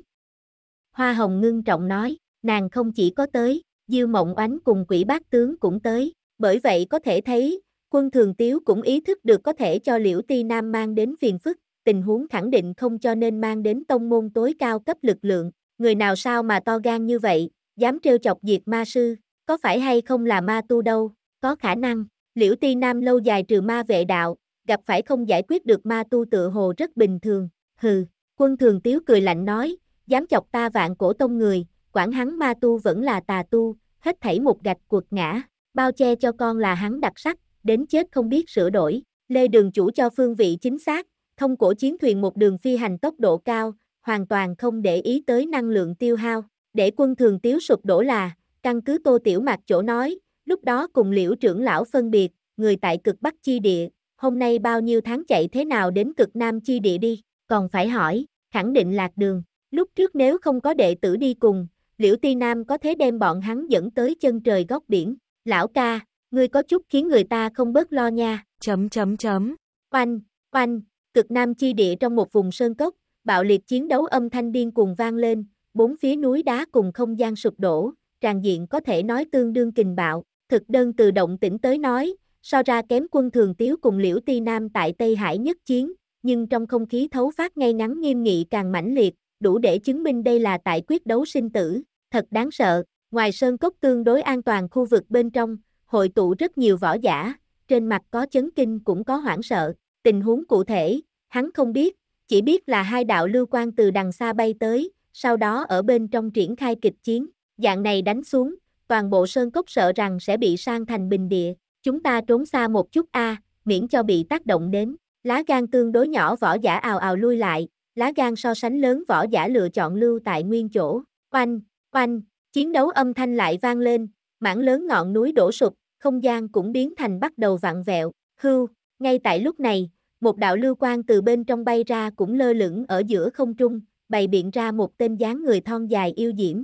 Hoa Hồng ngưng trọng nói, nàng không chỉ có tới, Diêu Mộng Oánh cùng quỷ bát tướng cũng tới, bởi vậy có thể thấy, Quân Thường Tiếu cũng ý thức được có thể cho Liễu Ti Nam mang đến phiền phức, tình huống khẳng định không cho nên mang đến tông môn tối cao cấp lực lượng, người nào sao mà to gan như vậy, dám trêu chọc diệt ma sư, có phải hay không là ma tu đâu, có khả năng, Liễu Ti Nam lâu dài trừ ma vệ đạo, gặp phải không giải quyết được ma tu tự hồ rất bình thường, hừ, Quân Thường Tiếu cười lạnh nói, dám chọc ta vạn cổ tông người, quản hắn ma tu vẫn là tà tu, hết thảy một gạch cuột ngã, bao che cho con là hắn đặc sắc, đến chết không biết sửa đổi. Lê Đường chủ cho phương vị chính xác, thông cổ chiến thuyền một đường phi hành tốc độ cao, hoàn toàn không để ý tới năng lượng tiêu hao. Để quân thường tiếu sụp đổ là, căn cứ Tô Tiểu Mạc chỗ nói, lúc đó cùng liễu trưởng lão phân biệt, người tại cực Bắc chi địa, hôm nay bao nhiêu tháng chạy thế nào đến cực Nam chi địa đi, còn phải hỏi, khẳng định lạc đường. Lúc trước nếu không có đệ tử đi cùng, liễu ti nam có thế đem bọn hắn dẫn tới chân trời góc biển. Lão ca, ngươi có chút khiến người ta không bớt lo nha. Chấm chấm chấm. Oanh, oanh, cực nam chi địa trong một vùng sơn cốc, bạo liệt chiến đấu âm thanh điên cuồng vang lên, bốn phía núi đá cùng không gian sụp đổ, tràn diện có thể nói tương đương kình bạo, thực đơn tự động tỉnh tới nói, so ra kém quân thường tiếu cùng liễu ti nam tại Tây Hải nhất chiến, nhưng trong không khí thấu phát ngay ngắn nghiêm nghị càng mãnh liệt, đủ để chứng minh đây là tại quyết đấu sinh tử, thật đáng sợ, ngoài sơn cốc tương đối an toàn khu vực bên trong, hội tụ rất nhiều võ giả, trên mặt có chấn kinh cũng có hoảng sợ, tình huống cụ thể, hắn không biết, chỉ biết là hai đạo lưu quan từ đằng xa bay tới, sau đó ở bên trong triển khai kịch chiến, dạng này đánh xuống, toàn bộ sơn cốc sợ rằng sẽ bị sang thành bình địa, chúng ta trốn xa một chút a, miễn cho bị tác động đến, lá gan tương đối nhỏ võ giả ào ào lui lại, lá gan so sánh lớn võ giả lựa chọn lưu tại nguyên chỗ, oanh, oanh, chiến đấu âm thanh lại vang lên, mảng lớn ngọn núi đổ sụp, không gian cũng biến thành bắt đầu vặn vẹo, Hư, ngay tại lúc này, một đạo lưu quang từ bên trong bay ra cũng lơ lửng ở giữa không trung, bày biện ra một tên dáng người thon dài yêu diễm.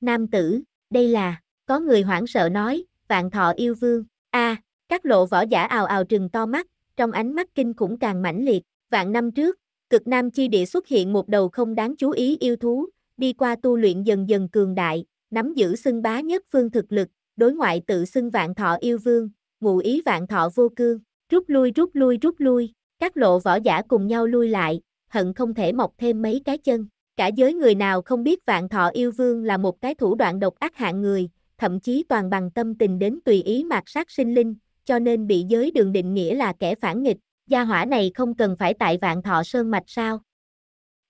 Nam tử, đây là, có người hoảng sợ nói, vạn thọ yêu vương, a à, các lộ võ giả ào ào trừng to mắt, trong ánh mắt kinh cũng càng mãnh liệt, vạn năm trước, cực nam chi địa xuất hiện một đầu không đáng chú ý yêu thú, đi qua tu luyện dần dần cường đại, nắm giữ xưng bá nhất phương thực lực, đối ngoại tự xưng vạn thọ yêu vương, ngụ ý vạn thọ vô cương, rút lui rút lui rút lui, các lộ võ giả cùng nhau lui lại, hận không thể mọc thêm mấy cái chân. Cả giới người nào không biết vạn thọ yêu vương là một cái thủ đoạn độc ác hạng người, thậm chí toàn bằng tâm tình đến tùy ý mạt sát sinh linh, cho nên bị giới đường định nghĩa là kẻ phản nghịch, gia hỏa này không cần phải tại vạn thọ sơn mạch sao.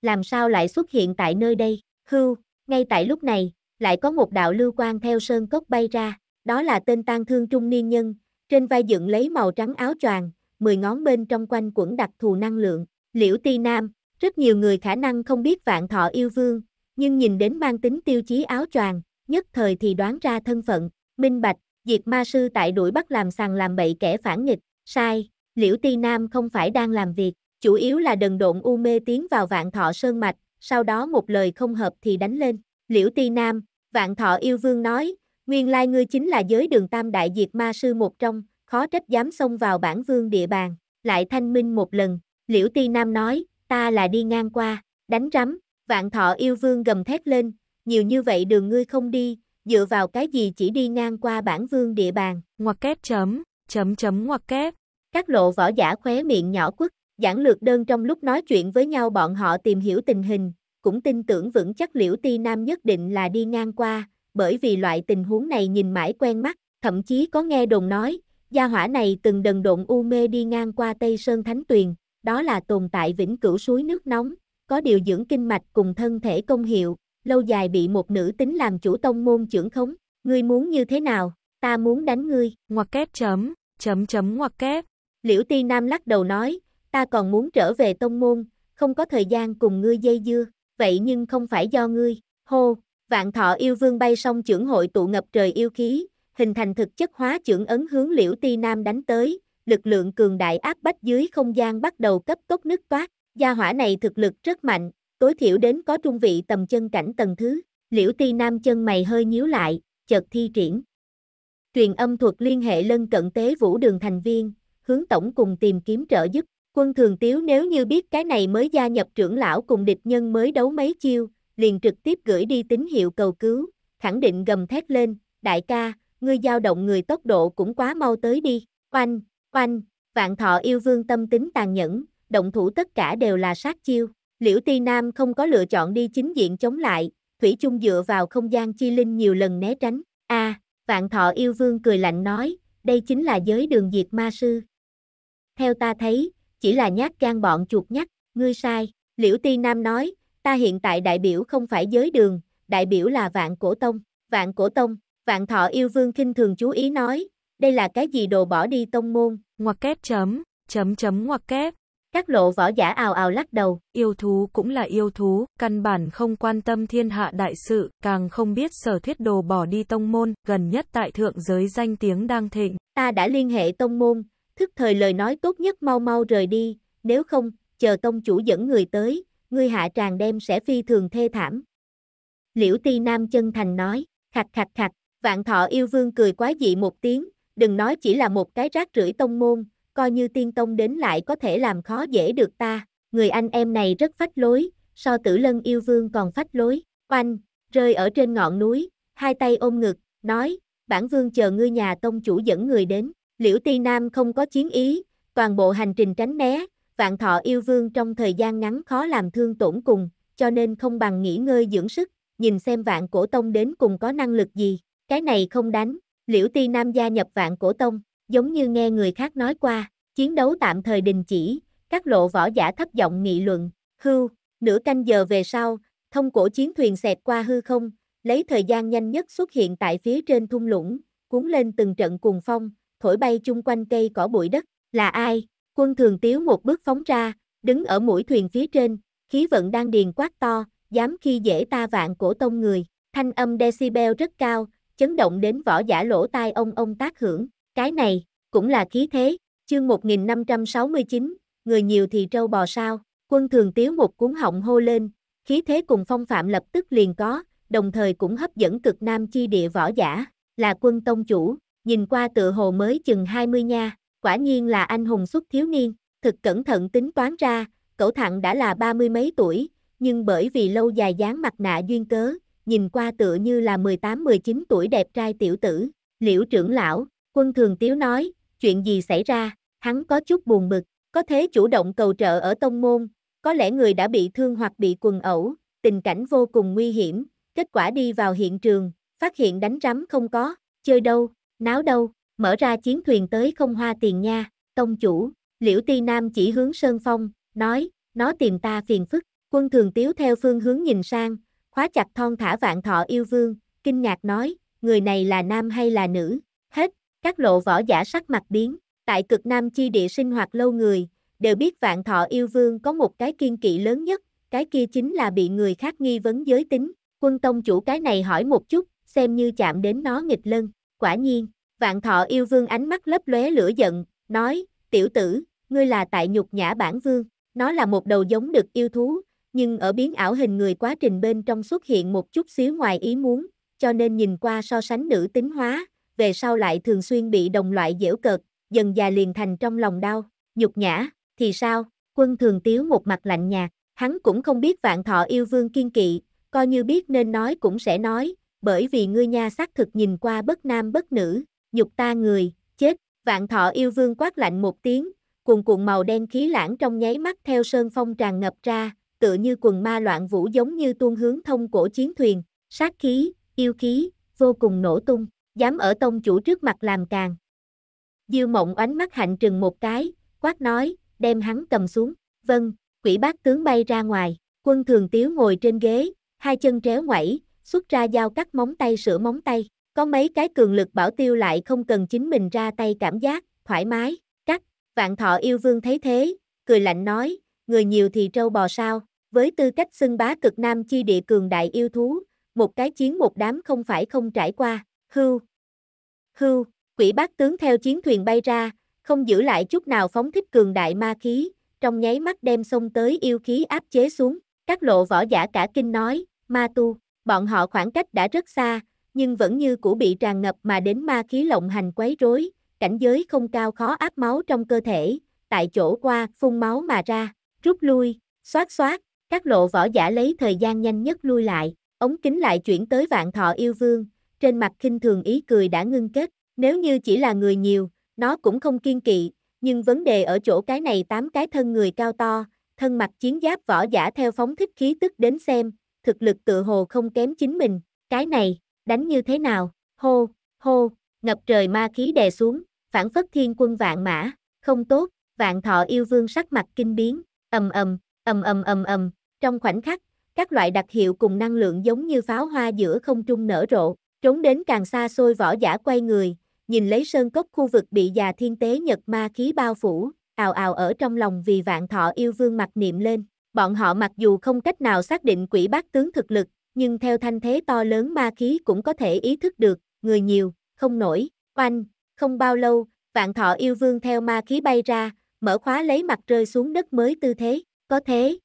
Làm sao lại xuất hiện tại nơi đây, hưu, ngay tại lúc này, lại có một đạo lưu quang theo sơn cốc bay ra, đó là tên tang thương trung niên nhân, trên vai dựng lấy màu trắng áo choàng, mười ngón bên trong quanh quẩn đặc thù năng lượng, liễu ti nam, rất nhiều người khả năng không biết vạn thọ yêu vương, nhưng nhìn đến mang tính tiêu chí áo choàng, nhất thời thì đoán ra thân phận, minh bạch, diệt ma sư tại đuổi bắt làm sàng làm bậy kẻ phản nghịch, sai, liễu ti nam không phải đang làm việc, chủ yếu là đần độn u mê tiến vào vạn thọ sơn mạch, sau đó một lời không hợp thì đánh lên, liễu ti nam, Vạn thọ yêu vương nói, nguyên lai ngươi chính là giới đường tam đại diệt ma sư một trong, khó trách dám xông vào bản vương địa bàn, lại thanh minh một lần, liễu ti nam nói, ta là đi ngang qua, đánh rắm, vạn thọ yêu vương gầm thét lên, nhiều như vậy đường ngươi không đi, dựa vào cái gì chỉ đi ngang qua bản vương địa bàn, ngoặc kép chấm, chấm chấm ngoặc kép. Các lộ võ giả khóe miệng nhỏ quất, giảng lược đơn trong lúc nói chuyện với nhau bọn họ tìm hiểu tình hình, cũng tin tưởng vững chắc Liễu Ti Nam nhất định là đi ngang qua, bởi vì loại tình huống này nhìn mãi quen mắt, thậm chí có nghe đồn nói, gia hỏa này từng đần độn u mê đi ngang qua Tây Sơn Thánh Tuyền, đó là tồn tại vĩnh cửu suối nước nóng, có điều dưỡng kinh mạch cùng thân thể công hiệu, lâu dài bị một nữ tính làm chủ tông môn trưởng khống, ngươi muốn như thế nào, ta muốn đánh ngươi, ngoặc kép chấm, chấm chấm ngoặc kép. Liễu Ti Nam lắc đầu nói, ta còn muốn trở về tông môn, không có thời gian cùng ngươi dây dưa vậy nhưng không phải do ngươi, hô, vạn thọ yêu vương bay xong trưởng hội tụ ngập trời yêu khí, hình thành thực chất hóa trưởng ấn hướng liễu ti nam đánh tới, lực lượng cường đại áp bách dưới không gian bắt đầu cấp tốc nứt toát, gia hỏa này thực lực rất mạnh, tối thiểu đến có trung vị tầm chân cảnh tầng thứ, liễu ti nam chân mày hơi nhíu lại, chợt thi triển. Truyền âm thuật liên hệ lân cận tế vũ đường thành viên, hướng tổng cùng tìm kiếm trợ giúp. Quân thường tiếu nếu như biết cái này mới gia nhập trưởng lão cùng địch nhân mới đấu mấy chiêu, liền trực tiếp gửi đi tín hiệu cầu cứu, khẳng định gầm thét lên, đại ca, ngươi dao động người tốc độ cũng quá mau tới đi, oanh, oanh, vạn thọ yêu vương tâm tính tàn nhẫn, động thủ tất cả đều là sát chiêu, liễu ti nam không có lựa chọn đi chính diện chống lại, thủy chung dựa vào không gian chi linh nhiều lần né tránh, a vạn thọ yêu vương cười lạnh nói, đây chính là giới đường diệt ma sư. Theo ta thấy, chỉ là nhát gan bọn chuột nhắt, ngươi sai, Liễu Ti Nam nói, ta hiện tại đại biểu không phải giới đường, đại biểu là vạn cổ tông, vạn cổ tông, vạn thọ yêu vương kinh thường chú ý nói, đây là cái gì đồ bỏ đi tông môn, ngoặc kép chấm, chấm chấm ngoặc kép. Các lộ võ giả ào ào lắc đầu, yêu thú cũng là yêu thú, căn bản không quan tâm thiên hạ đại sự, càng không biết sở thuyết đồ bỏ đi tông môn, gần nhất tại thượng giới danh tiếng đang thịnh. Ta đã liên hệ tông môn, thức thời lời nói tốt nhất mau mau rời đi, nếu không, chờ tông chủ dẫn người tới, ngươi hạ tràng đem sẽ phi thường thê thảm. Liễu ti nam chân thành nói, khặt khặt khặt, vạn thọ yêu vương cười quá dị một tiếng, đừng nói chỉ là một cái rác rưởi tông môn, coi như tiên tông đến lại có thể làm khó dễ được ta, người anh em này rất phách lối, so tử lân yêu vương còn phách lối, oanh, rơi ở trên ngọn núi, hai tay ôm ngực, nói, bản vương chờ ngươi nhà tông chủ dẫn người đến. Liễu Ti Nam không có chiến ý, toàn bộ hành trình tránh né, vạn thọ yêu vương trong thời gian ngắn khó làm thương tổn cùng, cho nên không bằng nghỉ ngơi dưỡng sức, nhìn xem vạn cổ tông đến cùng có năng lực gì, cái này không đánh, liễu ti nam gia nhập vạn cổ tông, giống như nghe người khác nói qua, chiến đấu tạm thời đình chỉ, các lộ võ giả thấp giọng nghị luận, hưu, nửa canh giờ về sau, thông cổ chiến thuyền xẹt qua hư không, lấy thời gian nhanh nhất xuất hiện tại phía trên thung lũng, cuốn lên từng trận cuồng phong, thổi bay chung quanh cây cỏ bụi đất, là ai? Quân thường tiếu một bước phóng ra, đứng ở mũi thuyền phía trên, khí vận đang điền quát to, dám khi dễ ta vạn cổ tông người, thanh âm decibel rất cao, chấn động đến võ giả lỗ tai ông ông tác hưởng, cái này, cũng là khí thế, chương 1569, người nhiều thì trâu bò sao, quân thường tiếu một cuốn họng hô lên, khí thế cùng phong phạm lập tức liền có, đồng thời cũng hấp dẫn cực nam chi địa võ giả, là quân tông chủ, nhìn qua tựa hồ mới chừng 20 nha, quả nhiên là anh hùng xuất thiếu niên, thực cẩn thận tính toán ra, cậu thẳng đã là ba mươi mấy tuổi, nhưng bởi vì lâu dài dáng mặt nạ duyên cớ, nhìn qua tựa như là 18-19 tuổi đẹp trai tiểu tử, liễu trưởng lão, quân thường tiếu nói, chuyện gì xảy ra, hắn có chút buồn bực, có thế chủ động cầu trợ ở tông môn, có lẽ người đã bị thương hoặc bị quần ẩu, tình cảnh vô cùng nguy hiểm, kết quả đi vào hiện trường, phát hiện đánh rắm không có, chơi đâu, Náo đâu, mở ra chiến thuyền tới không hoa tiền nha, tông chủ, liễu ti nam chỉ hướng sơn phong, nói, nó tìm ta phiền phức, quân thường tiếu theo phương hướng nhìn sang, khóa chặt thon thả vạn thọ yêu vương, kinh ngạc nói, người này là nam hay là nữ, hết, các lộ võ giả sắc mặt biến, tại cực nam chi địa sinh hoạt lâu người, đều biết vạn thọ yêu vương có một cái kiên kỵ lớn nhất, cái kia chính là bị người khác nghi vấn giới tính, quân tông chủ cái này hỏi một chút, xem như chạm đến nó nghịch lân, quả nhiên, vạn thọ yêu vương ánh mắt lấp lóe lửa giận, nói, tiểu tử, ngươi là tại nhục nhã bản vương, nó là một đầu giống được yêu thú, nhưng ở biến ảo hình người quá trình bên trong xuất hiện một chút xíu ngoài ý muốn, cho nên nhìn qua so sánh nữ tính hóa, về sau lại thường xuyên bị đồng loại dễu cợt, dần già liền thành trong lòng đau, nhục nhã, thì sao, quân thường tiếu một mặt lạnh nhạt, hắn cũng không biết vạn thọ yêu vương kiên kỵ, coi như biết nên nói cũng sẽ nói, bởi vì ngươi nha xác thực nhìn qua bất nam bất nữ, nhục ta người, chết, vạn thọ yêu vương quát lạnh một tiếng, cuồn cuộn màu đen khí lãng trong nháy mắt theo sơn phong tràn ngập ra, tựa như quần ma loạn vũ giống như tuôn hướng thông cổ chiến thuyền, sát khí, yêu khí, vô cùng nổ tung, dám ở tông chủ trước mặt làm càng. Diêu mộng ánh mắt hạnh trừng một cái, quát nói, đem hắn cầm xuống, vâng, quỷ bát tướng bay ra ngoài, quân thường tiếu ngồi trên ghế, hai chân tréo ngoảy, xuất ra dao cắt móng tay sửa móng tay. Có mấy cái cường lực bảo tiêu lại không cần chính mình ra tay cảm giác, thoải mái, cắt. Vạn thọ yêu vương thấy thế, cười lạnh nói, người nhiều thì trâu bò sao, với tư cách xưng bá cực nam chi địa cường đại yêu thú, một cái chiến một đám không phải không trải qua, hưu. Hưu, quỷ bát tướng theo chiến thuyền bay ra, không giữ lại chút nào phóng thích cường đại ma khí, trong nháy mắt đem xông tới yêu khí áp chế xuống, các lộ võ giả cả kinh nói, ma tu, Bọn họ khoảng cách đã rất xa, nhưng vẫn như cũ bị tràn ngập mà đến ma khí lộng hành quấy rối, cảnh giới không cao khó áp máu trong cơ thể, tại chỗ qua phun máu mà ra, rút lui, xoát xoát, các lộ võ giả lấy thời gian nhanh nhất lui lại, ống kính lại chuyển tới vạn thọ yêu vương, trên mặt khinh thường ý cười đã ngưng kết, nếu như chỉ là người nhiều, nó cũng không kiên kỵ, nhưng vấn đề ở chỗ cái này tám cái thân người cao to, thân mặt chiến giáp võ giả theo phóng thích khí tức đến xem, thực lực tựa hồ không kém chính mình, cái này, đánh như thế nào, hô, hô, ngập trời ma khí đè xuống, phản phất thiên quân vạn mã, không tốt, vạn thọ yêu vương sắc mặt kinh biến, ầm ầm, ầm ầm ầm ầm, trong khoảnh khắc, các loại đặc hiệu cùng năng lượng giống như pháo hoa giữa không trung nở rộ, trốn đến càng xa xôi võ giả quay người, nhìn lấy sơn cốc khu vực bị già thiên tế nhật ma khí bao phủ, ào ào ở trong lòng vì vạn thọ yêu vương mặt niệm lên, Bọn họ mặc dù không cách nào xác định quỷ bát tướng thực lực, nhưng theo thanh thế to lớn ma khí cũng có thể ý thức được, người nhiều, không nổi, oanh, không bao lâu, vạn thọ yêu vương theo ma khí bay ra, mở khóa lấy mặt rơi xuống đất mới tư thế, có thế.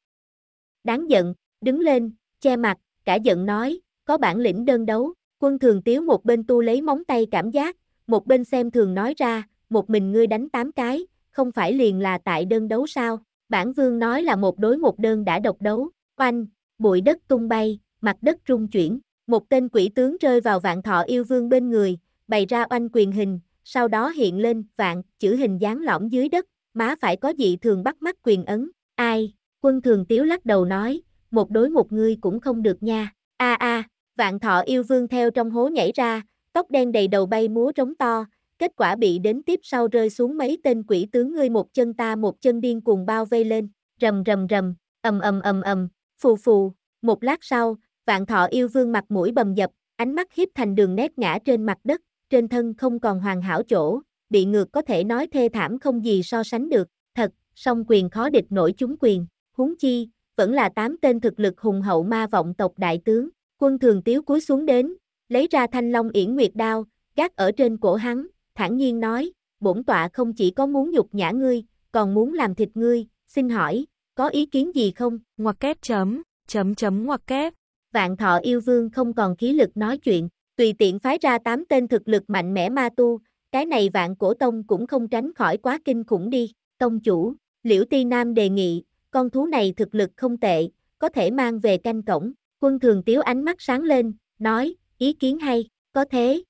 Đáng giận, đứng lên, che mặt, cả giận nói, có bản lĩnh đơn đấu, quân thường tiếu một bên tu lấy móng tay cảm giác, một bên xem thường nói ra, một mình ngươi đánh tám cái, không phải liền là tại đơn đấu sao? Bản vương nói là một đối một đơn đã độc đấu, oanh, bụi đất tung bay, mặt đất rung chuyển, một tên quỷ tướng rơi vào vạn thọ yêu vương bên người, bày ra oanh quyền hình, sau đó hiện lên vạn, chữ hình dáng lõm dưới đất, má phải có dị thường bắt mắt quyền ấn, ai, quân thường tiếu lắc đầu nói, một đối một ngươi cũng không được nha, a a, vạn thọ yêu vương theo trong hố nhảy ra, tóc đen đầy đầu bay múa trống to, kết quả bị đến tiếp sau rơi xuống mấy tên quỷ tướng ngươi một chân ta một chân điên cuồng bao vây lên, rầm rầm rầm, ầm ầm ầm ầm, phù phù, một lát sau, vạn thọ yêu vương mặt mũi bầm dập, ánh mắt hiếp thành đường nét ngã trên mặt đất, trên thân không còn hoàn hảo chỗ, bị ngược có thể nói thê thảm không gì so sánh được, thật, song quyền khó địch nổi chúng quyền, huống chi, vẫn là tám tên thực lực hùng hậu ma vọng tộc đại tướng, quân thường tiếu cúi xuống đến, lấy ra thanh long yển nguyệt đao, gác ở trên cổ hắn, thản nhiên nói, bổn tọa không chỉ có muốn nhục nhã ngươi, còn muốn làm thịt ngươi, xin hỏi, có ý kiến gì không? Ngoặc kép chấm, chấm chấm ngoặc kép. Vạn thọ yêu vương không còn khí lực nói chuyện, tùy tiện phái ra tám tên thực lực mạnh mẽ ma tu, cái này vạn cổ tông cũng không tránh khỏi quá kinh khủng đi. Tông chủ, Liễu Ti Nam đề nghị, con thú này thực lực không tệ, có thể mang về canh cổng. Quân thường tiếu ánh mắt sáng lên, nói, ý kiến hay, có thế.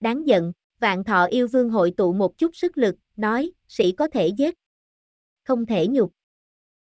Đáng giận, vạn thọ yêu vương hội tụ một chút sức lực, nói, sĩ có thể giết. Không thể nhục.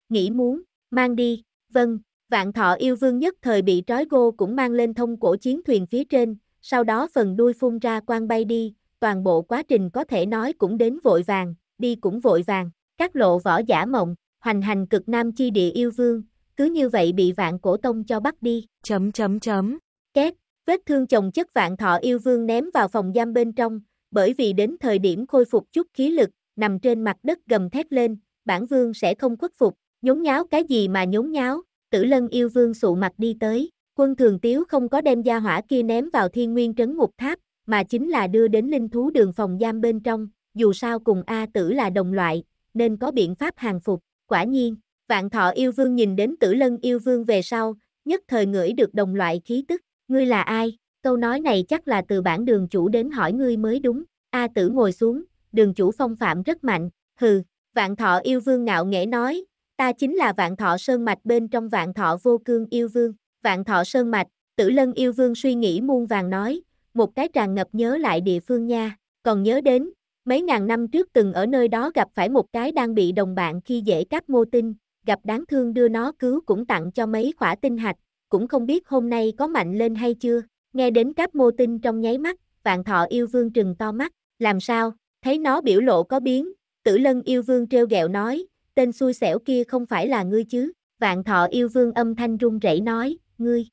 Nghĩ muốn, mang đi, vâng, vạn thọ yêu vương nhất thời bị trói gô cũng mang lên thông cổ chiến thuyền phía trên, sau đó phần đuôi phun ra quang bay đi, toàn bộ quá trình có thể nói cũng đến vội vàng, đi cũng vội vàng, các lộ võ giả mộng, hoành hành cực nam chi địa yêu vương, cứ như vậy bị vạn cổ tông cho bắt đi. Chấm chấm chấm. Két, Vết thương chồng chất vạn thọ yêu vương ném vào phòng giam bên trong, bởi vì đến thời điểm khôi phục chút khí lực, nằm trên mặt đất gầm thét lên, bản vương sẽ không khuất phục, nhốn nháo cái gì mà nhốn nháo, tử lân yêu vương sụ mặt đi tới, quân thường tiếu không có đem gia hỏa kia ném vào thiên nguyên trấn ngục tháp, mà chính là đưa đến linh thú đường phòng giam bên trong, dù sao cùng A tử là đồng loại, nên có biện pháp hàng phục, quả nhiên, vạn thọ yêu vương nhìn đến tử lân yêu vương về sau, nhất thời ngửi được đồng loại khí tức, Ngươi là ai? Câu nói này chắc là từ bản đường chủ đến hỏi ngươi mới đúng. A tử ngồi xuống, đường chủ phong phạm rất mạnh. Hừ, vạn thọ yêu vương ngạo nghễ nói. Ta chính là vạn thọ sơn mạch bên trong vạn thọ vô cương yêu vương. Vạn thọ sơn mạch, tử lân yêu vương suy nghĩ muôn vàng nói. Một cái tràn ngập nhớ lại địa phương nha. Còn nhớ đến, mấy ngàn năm trước từng ở nơi đó gặp phải một cái đang bị đồng bạn khi dễ các mô tinh. Gặp đáng thương đưa nó cứu cũng tặng cho mấy khỏa tinh hạch cũng không biết hôm nay có mạnh lên hay chưa. Nghe đến cáp mô tinh trong nháy mắt, vạn thọ yêu vương trừng to mắt, làm sao, thấy nó biểu lộ có biến, tử lân yêu vương treo gẹo nói, tên xui xẻo kia không phải là ngươi chứ, vạn thọ yêu vương âm thanh run rẩy nói, ngươi,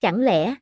chẳng lẽ,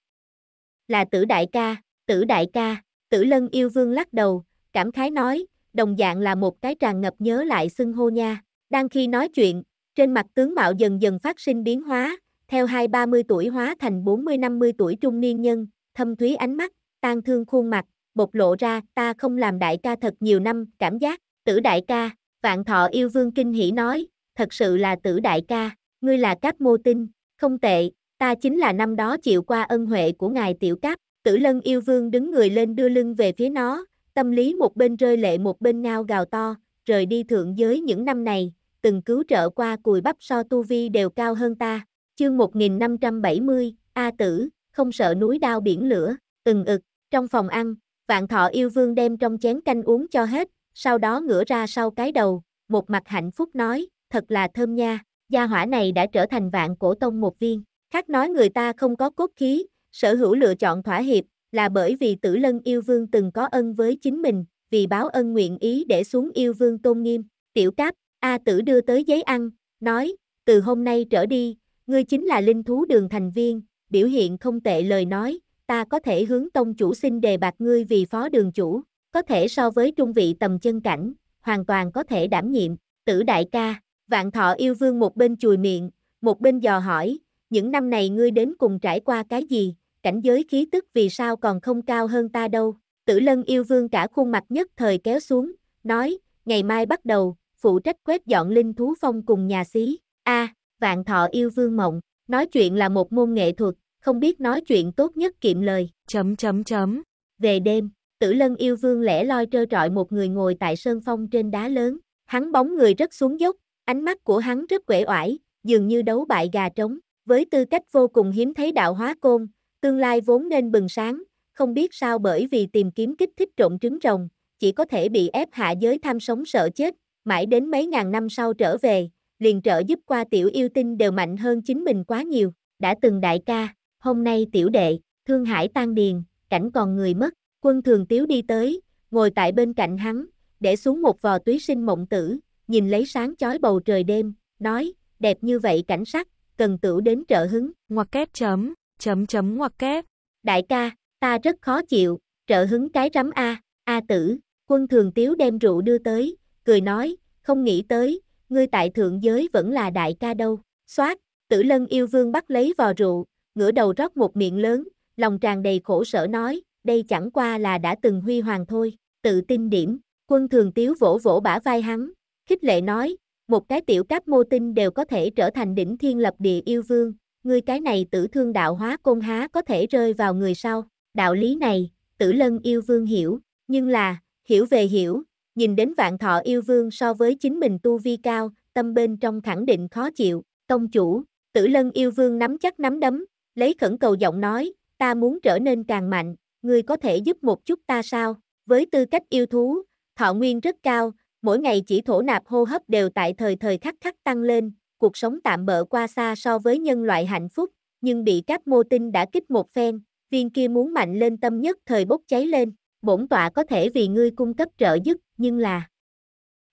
là tử đại ca, tử đại ca, tử lân yêu vương lắc đầu, cảm khái nói, đồng dạng là một cái tràn ngập nhớ lại xưng hô nha, đang khi nói chuyện, trên mặt tướng mạo dần dần phát sinh biến hóa, theo hai ba mươi tuổi hóa thành bốn mươi năm mươi tuổi trung niên nhân, thâm thúy ánh mắt, tan thương khuôn mặt, bộc lộ ra ta không làm đại ca thật nhiều năm, cảm giác, tử đại ca, vạn thọ yêu vương kinh hỉ nói, thật sự là tử đại ca, ngươi là cáp mô tinh, không tệ, ta chính là năm đó chịu qua ân huệ của ngài tiểu cáp, tử lân yêu vương đứng người lên đưa lưng về phía nó, tâm lý một bên rơi lệ một bên ngao gào to, rời đi thượng giới những năm này, từng cứu trợ qua cùi bắp so tu vi đều cao hơn ta, Chương 1570, A Tử, không sợ núi đao biển lửa, từng ực, trong phòng ăn, vạn thọ yêu vương đem trong chén canh uống cho hết, sau đó ngửa ra sau cái đầu, một mặt hạnh phúc nói, thật là thơm nha, gia hỏa này đã trở thành vạn cổ tông một viên, khác nói người ta không có cốt khí, sở hữu lựa chọn thỏa hiệp, là bởi vì tử lân yêu vương từng có ân với chính mình, vì báo ân nguyện ý để xuống yêu vương tôn nghiêm, tiểu cáp, A tử đưa tới giấy ăn, nói, từ hôm nay trở đi, Ngươi chính là linh thú đường thành viên, biểu hiện không tệ lời nói, ta có thể hướng tông chủ xin đề bạc ngươi vì phó đường chủ, có thể so với trung vị tầm chân cảnh, hoàn toàn có thể đảm nhiệm, tử đại ca, vạn thọ yêu vương một bên chùi miệng, một bên dò hỏi, những năm này ngươi đến cùng trải qua cái gì, cảnh giới khí tức vì sao còn không cao hơn ta đâu, tử lân yêu vương cả khuôn mặt nhất thời kéo xuống, nói, ngày mai bắt đầu, phụ trách quét dọn linh thú phong cùng nhà xí, a à, vạn thọ yêu vương mộng, nói chuyện là một môn nghệ thuật, không biết nói chuyện tốt nhất kiệm lời. Chấm chấm chấm. Về đêm, tử lân yêu vương lẻ loi trơ trọi một người ngồi tại sơn phong trên đá lớn, hắn bóng người rất xuống dốc, ánh mắt của hắn rất quể oải, dường như đấu bại gà trống, với tư cách vô cùng hiếm thấy đạo hóa côn, tương lai vốn nên bừng sáng, không biết sao bởi vì tìm kiếm kích thích trộn trứng rồng, chỉ có thể bị ép hạ giới tham sống sợ chết, mãi đến mấy ngàn năm sau trở về, liền trợ giúp qua tiểu yêu tinh đều mạnh hơn chính mình quá nhiều, đã từng đại ca, hôm nay tiểu đệ, thương hải tan điền, cảnh còn người mất, quân thường tiếu đi tới, ngồi tại bên cạnh hắn, để xuống một vò túy sinh mộng tử, nhìn lấy sáng chói bầu trời đêm, nói, đẹp như vậy cảnh sắc, cần tửu đến trợ hứng, ngoặc kép chấm, chấm chấm ngoặc kép. Đại ca, ta rất khó chịu, trợ hứng cái rắm A, A tử, quân thường tiếu đem rượu đưa tới, cười nói, không nghĩ tới, ngươi tại thượng giới vẫn là đại ca đâu, xoát, tử lân yêu vương bắt lấy vò rượu, ngửa đầu rót một miệng lớn, lòng tràn đầy khổ sở nói, đây chẳng qua là đã từng huy hoàng thôi, tự tin điểm, quân thường tiếu vỗ vỗ bả vai hắn, khích lệ nói, một cái tiểu cáp mô tinh đều có thể trở thành đỉnh thiên lập địa yêu vương, ngươi cái này tử thương đạo hóa côn há có thể rơi vào người sau, đạo lý này, tử lân yêu vương hiểu, nhưng là, hiểu về hiểu, nhìn đến vạn thọ yêu vương so với chính mình tu vi cao, tâm bên trong khẳng định khó chịu, công chủ, tử lân yêu vương nắm chắc nắm đấm, lấy khẩn cầu giọng nói, ta muốn trở nên càng mạnh, ngươi có thể giúp một chút ta sao, với tư cách yêu thú, thọ nguyên rất cao, mỗi ngày chỉ thổ nạp hô hấp đều tại thời thời khắc khắc tăng lên, cuộc sống tạm bỡ qua xa so với nhân loại hạnh phúc, nhưng bị các mô tinh đã kích một phen, viên kia muốn mạnh lên tâm nhất thời bốc cháy lên, bổn tọa có thể vì ngươi cung cấp trợ giúp, nhưng là...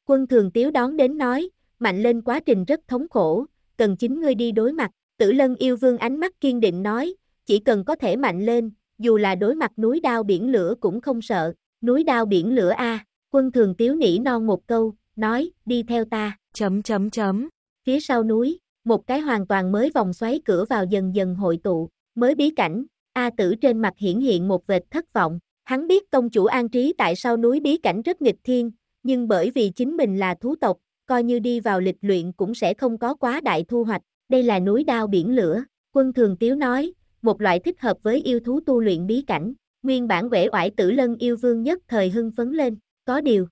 Quân thường tiếu đón đến nói, mạnh lên quá trình rất thống khổ, cần chính ngươi đi đối mặt, tử lân yêu vương ánh mắt kiên định nói, chỉ cần có thể mạnh lên, dù là đối mặt núi đao biển lửa cũng không sợ, núi đao biển lửa a quân thường tiếu nỉ non một câu, nói, đi theo ta, chấm chấm chấm, phía sau núi, một cái hoàn toàn mới vòng xoáy cửa vào dần dần hội tụ, mới bí cảnh, A tử trên mặt hiển hiện một vệt thất vọng, Hắn biết công chủ an trí tại sao núi bí cảnh rất nghịch thiên, nhưng bởi vì chính mình là thú tộc, coi như đi vào lịch luyện cũng sẽ không có quá đại thu hoạch. Đây là núi đao biển lửa, quân thường tiếu nói, một loại thích hợp với yêu thú tu luyện bí cảnh. Nguyên bản vẽ oải tử lân yêu vương nhất thời hưng phấn lên, có điều.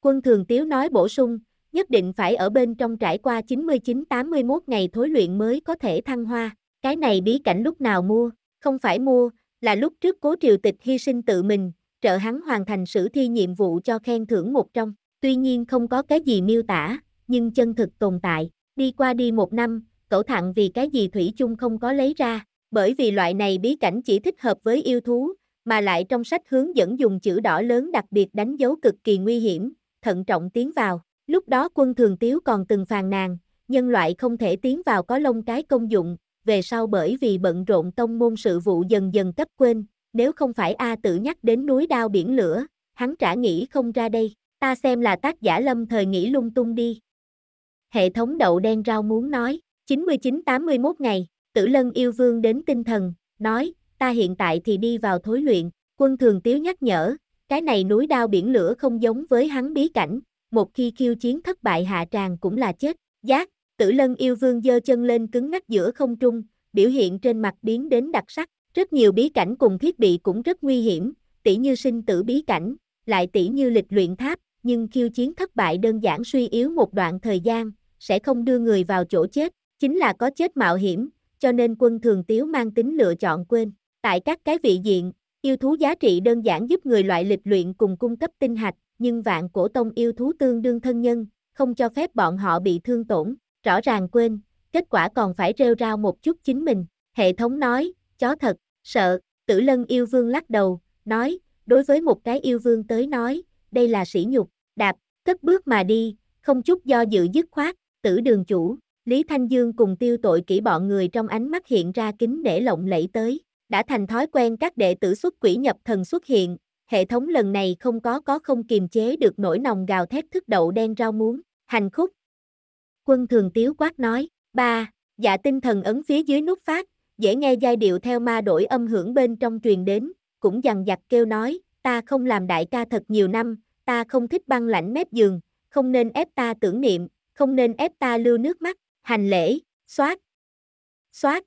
Quân thường tiếu nói bổ sung, nhất định phải ở bên trong trải qua 99-81 ngày thối luyện mới có thể thăng hoa. Cái này bí cảnh lúc nào mua, không phải mua, là lúc trước cố triều tịch hy sinh tự mình, trợ hắn hoàn thành sử thi nhiệm vụ cho khen thưởng một trong, tuy nhiên không có cái gì miêu tả, nhưng chân thực tồn tại, đi qua đi một năm, cậu thẳng vì cái gì Thủy chung không có lấy ra, bởi vì loại này bí cảnh chỉ thích hợp với yêu thú, mà lại trong sách hướng dẫn dùng chữ đỏ lớn đặc biệt đánh dấu cực kỳ nguy hiểm, thận trọng tiến vào, lúc đó quân thường tiếu còn từng phàn nàn, nhân loại không thể tiến vào có lông cái công dụng, về sau bởi vì bận rộn tông môn sự vụ dần dần cấp quên, nếu không phải A tự nhắc đến núi đao biển lửa, hắn trả nghĩ không ra đây, ta xem là tác giả lâm thời nghĩ lung tung đi. Hệ thống đậu đen rau muốn nói, 99-81 ngày, tử lân yêu vương đến tinh thần, nói, ta hiện tại thì đi vào thối luyện, quân thường tiếu nhắc nhở, cái này núi đao biển lửa không giống với hắn bí cảnh, một khi khiêu chiến thất bại hạ tràng cũng là chết, giác, Tử lân yêu vương dơ chân lên cứng ngắc giữa không trung, biểu hiện trên mặt biến đến đặc sắc. Rất nhiều bí cảnh cùng thiết bị cũng rất nguy hiểm, tỷ như sinh tử bí cảnh, lại tỷ như lịch luyện tháp, nhưng khiêu chiến thất bại đơn giản suy yếu một đoạn thời gian, sẽ không đưa người vào chỗ chết, chính là có chết mạo hiểm, cho nên quân thường tiếu mang tính lựa chọn quên. Tại các cái vị diện, yêu thú giá trị đơn giản giúp người loại lịch luyện cùng cung cấp tinh hạch, nhưng vạn cổ tông yêu thú tương đương thân nhân, không cho phép bọn họ bị thương tổn rõ ràng quên, kết quả còn phải rêu rao một chút chính mình, hệ thống nói, chó thật, sợ, tử lân yêu vương lắc đầu, nói, đối với một cái yêu vương tới nói, đây là sỉ nhục, đạp, cất bước mà đi, không chút do dự dứt khoát, tử đường chủ, Lý Thanh Dương cùng tiêu tội kỹ bọn người trong ánh mắt hiện ra kính để lộng lẫy tới, đã thành thói quen các đệ tử xuất quỷ nhập thần xuất hiện, hệ thống lần này không có có không kiềm chế được nỗi nòng gào thét thức đậu đen rau muống, hành khúc, quân thường tiếu quát nói, ba, dạ tinh thần ấn phía dưới nút phát, dễ nghe giai điệu theo ma đổi âm hưởng bên trong truyền đến, cũng dằn dặt kêu nói, ta không làm đại ca thật nhiều năm, ta không thích băng lãnh mép giường, không nên ép ta tưởng niệm, không nên ép ta lưu nước mắt, hành lễ, xoát, xoát,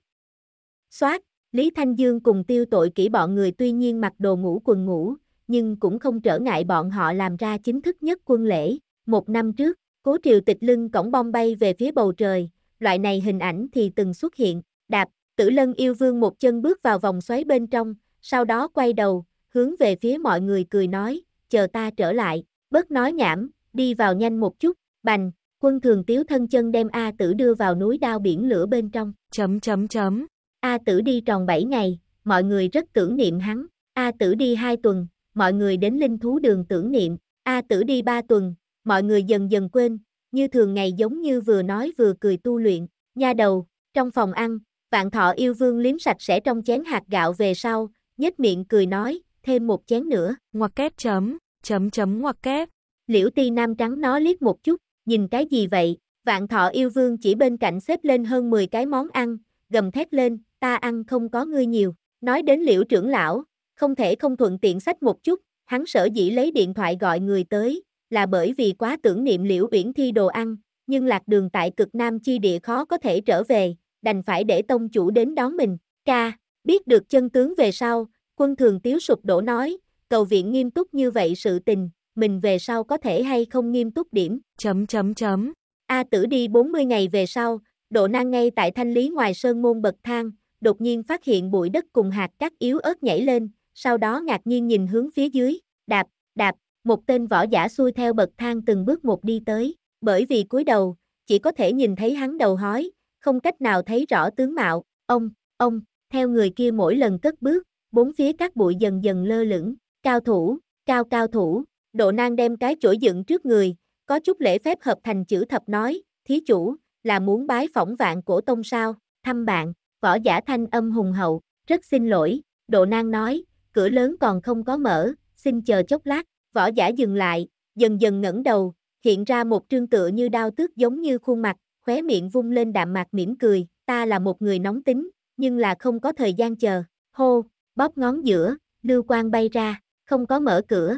xoát, Lý Thanh Dương cùng tiêu tội kỹ bọn người tuy nhiên mặc đồ ngủ quần ngủ, nhưng cũng không trở ngại bọn họ làm ra chính thức nhất quân lễ, một năm trước, Cố triều tịch lưng cổng bom bay về phía bầu trời, loại này hình ảnh thì từng xuất hiện, đạp, tử lân yêu vương một chân bước vào vòng xoáy bên trong, sau đó quay đầu, hướng về phía mọi người cười nói, chờ ta trở lại, bớt nói nhảm, đi vào nhanh một chút, bành, quân thường tiếu thân chân đem A tử đưa vào núi đao biển lửa bên trong, chấm chấm chấm, A tử đi tròn 7 ngày, mọi người rất tưởng niệm hắn, A tử đi 2 tuần, mọi người đến linh thú đường tưởng niệm, A tử đi 3 tuần, mọi người dần dần quên, như thường ngày giống như vừa nói vừa cười tu luyện, nha đầu, trong phòng ăn, vạn thọ yêu vương liếm sạch sẽ trong chén hạt gạo về sau, nhếch miệng cười nói, thêm một chén nữa, ngoặc kép chấm, chấm chấm ngoặc kép. Liễu ti nam trắng nó liếc một chút, nhìn cái gì vậy, vạn thọ yêu vương chỉ bên cạnh xếp lên hơn 10 cái món ăn, gầm thét lên, ta ăn không có ngươi nhiều, nói đến liễu trưởng lão, không thể không thuận tiện sách một chút, hắn sở dĩ lấy điện thoại gọi người tới, là bởi vì quá tưởng niệm liễu uyển thi đồ ăn, nhưng lạc đường tại cực nam chi địa khó có thể trở về, đành phải để tông chủ đến đón mình. Ca, biết được chân tướng về sau, quân thường tiếu sụp đổ nói, cầu viện nghiêm túc như vậy sự tình, mình về sau có thể hay không nghiêm túc điểm. Chấm chấm chấm. A tử đi 40 ngày về sau, độ năng ngay tại thanh lý ngoài sơn môn bậc thang, đột nhiên phát hiện bụi đất cùng hạt cát yếu ớt nhảy lên, sau đó ngạc nhiên nhìn hướng phía dưới, đạp, đạp, một tên võ giả xuôi theo bậc thang từng bước một đi tới, bởi vì cúi đầu, chỉ có thể nhìn thấy hắn đầu hói, không cách nào thấy rõ tướng mạo, ông, ông, theo người kia mỗi lần cất bước, bốn phía các bụi dần dần lơ lửng, cao thủ, cao cao thủ, độ nang đem cái chổi dựng trước người, có chút lễ phép hợp thành chữ thập nói, thí chủ, là muốn bái phỏng vạn cổ tông sao, thăm bạn, võ giả thanh âm hùng hậu, rất xin lỗi, độ nang nói, cửa lớn còn không có mở, xin chờ chốc lát, Võ giả dừng lại, dần dần ngẩng đầu, hiện ra một trương tựa như đao tước giống như khuôn mặt, khóe miệng vung lên đạm mạc mỉm cười, ta là một người nóng tính, nhưng là không có thời gian chờ, hô, bóp ngón giữa, lưu quang bay ra, không có mở cửa.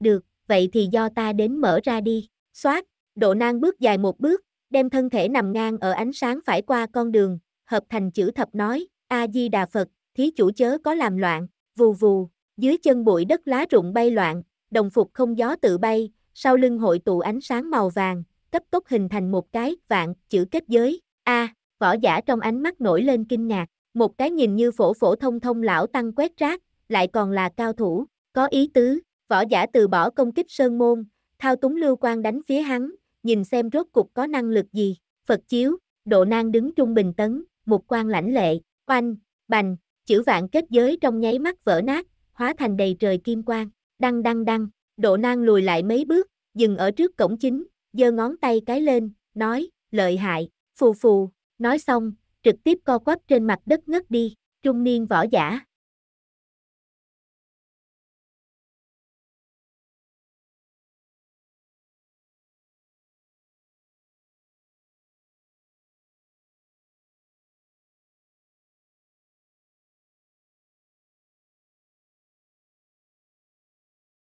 Được, vậy thì do ta đến mở ra đi, xoát, độ Nang bước dài một bước, đem thân thể nằm ngang ở ánh sáng phải qua con đường, hợp thành chữ thập nói, A-di-đà Phật, thí chủ chớ có làm loạn, vù vù, dưới chân bụi đất lá rụng bay loạn, đồng phục không gió tự bay, sau lưng hội tụ ánh sáng màu vàng, cấp tốc hình thành một cái vạn chữ kết giới. A, võ giả trong ánh mắt nổi lên kinh ngạc, một cái nhìn như phổ phổ thông thông lão tăng quét rác, lại còn là cao thủ, có ý tứ, võ giả từ bỏ công kích sơn môn, thao túng lưu quan đánh phía hắn, nhìn xem rốt cục có năng lực gì, Phật chiếu, độ nang đứng trung bình tấn, một quan lãnh lệ, oanh, bành, chữ vạn kết giới trong nháy mắt vỡ nát, hóa thành đầy trời kim quang. Đăng đăng đăng, độ Nang lùi lại mấy bước, dừng ở trước cổng chính, giơ ngón tay cái lên, nói, lợi hại, phù phù, nói xong, trực tiếp co quắp trên mặt đất ngất đi, trung niên võ giả,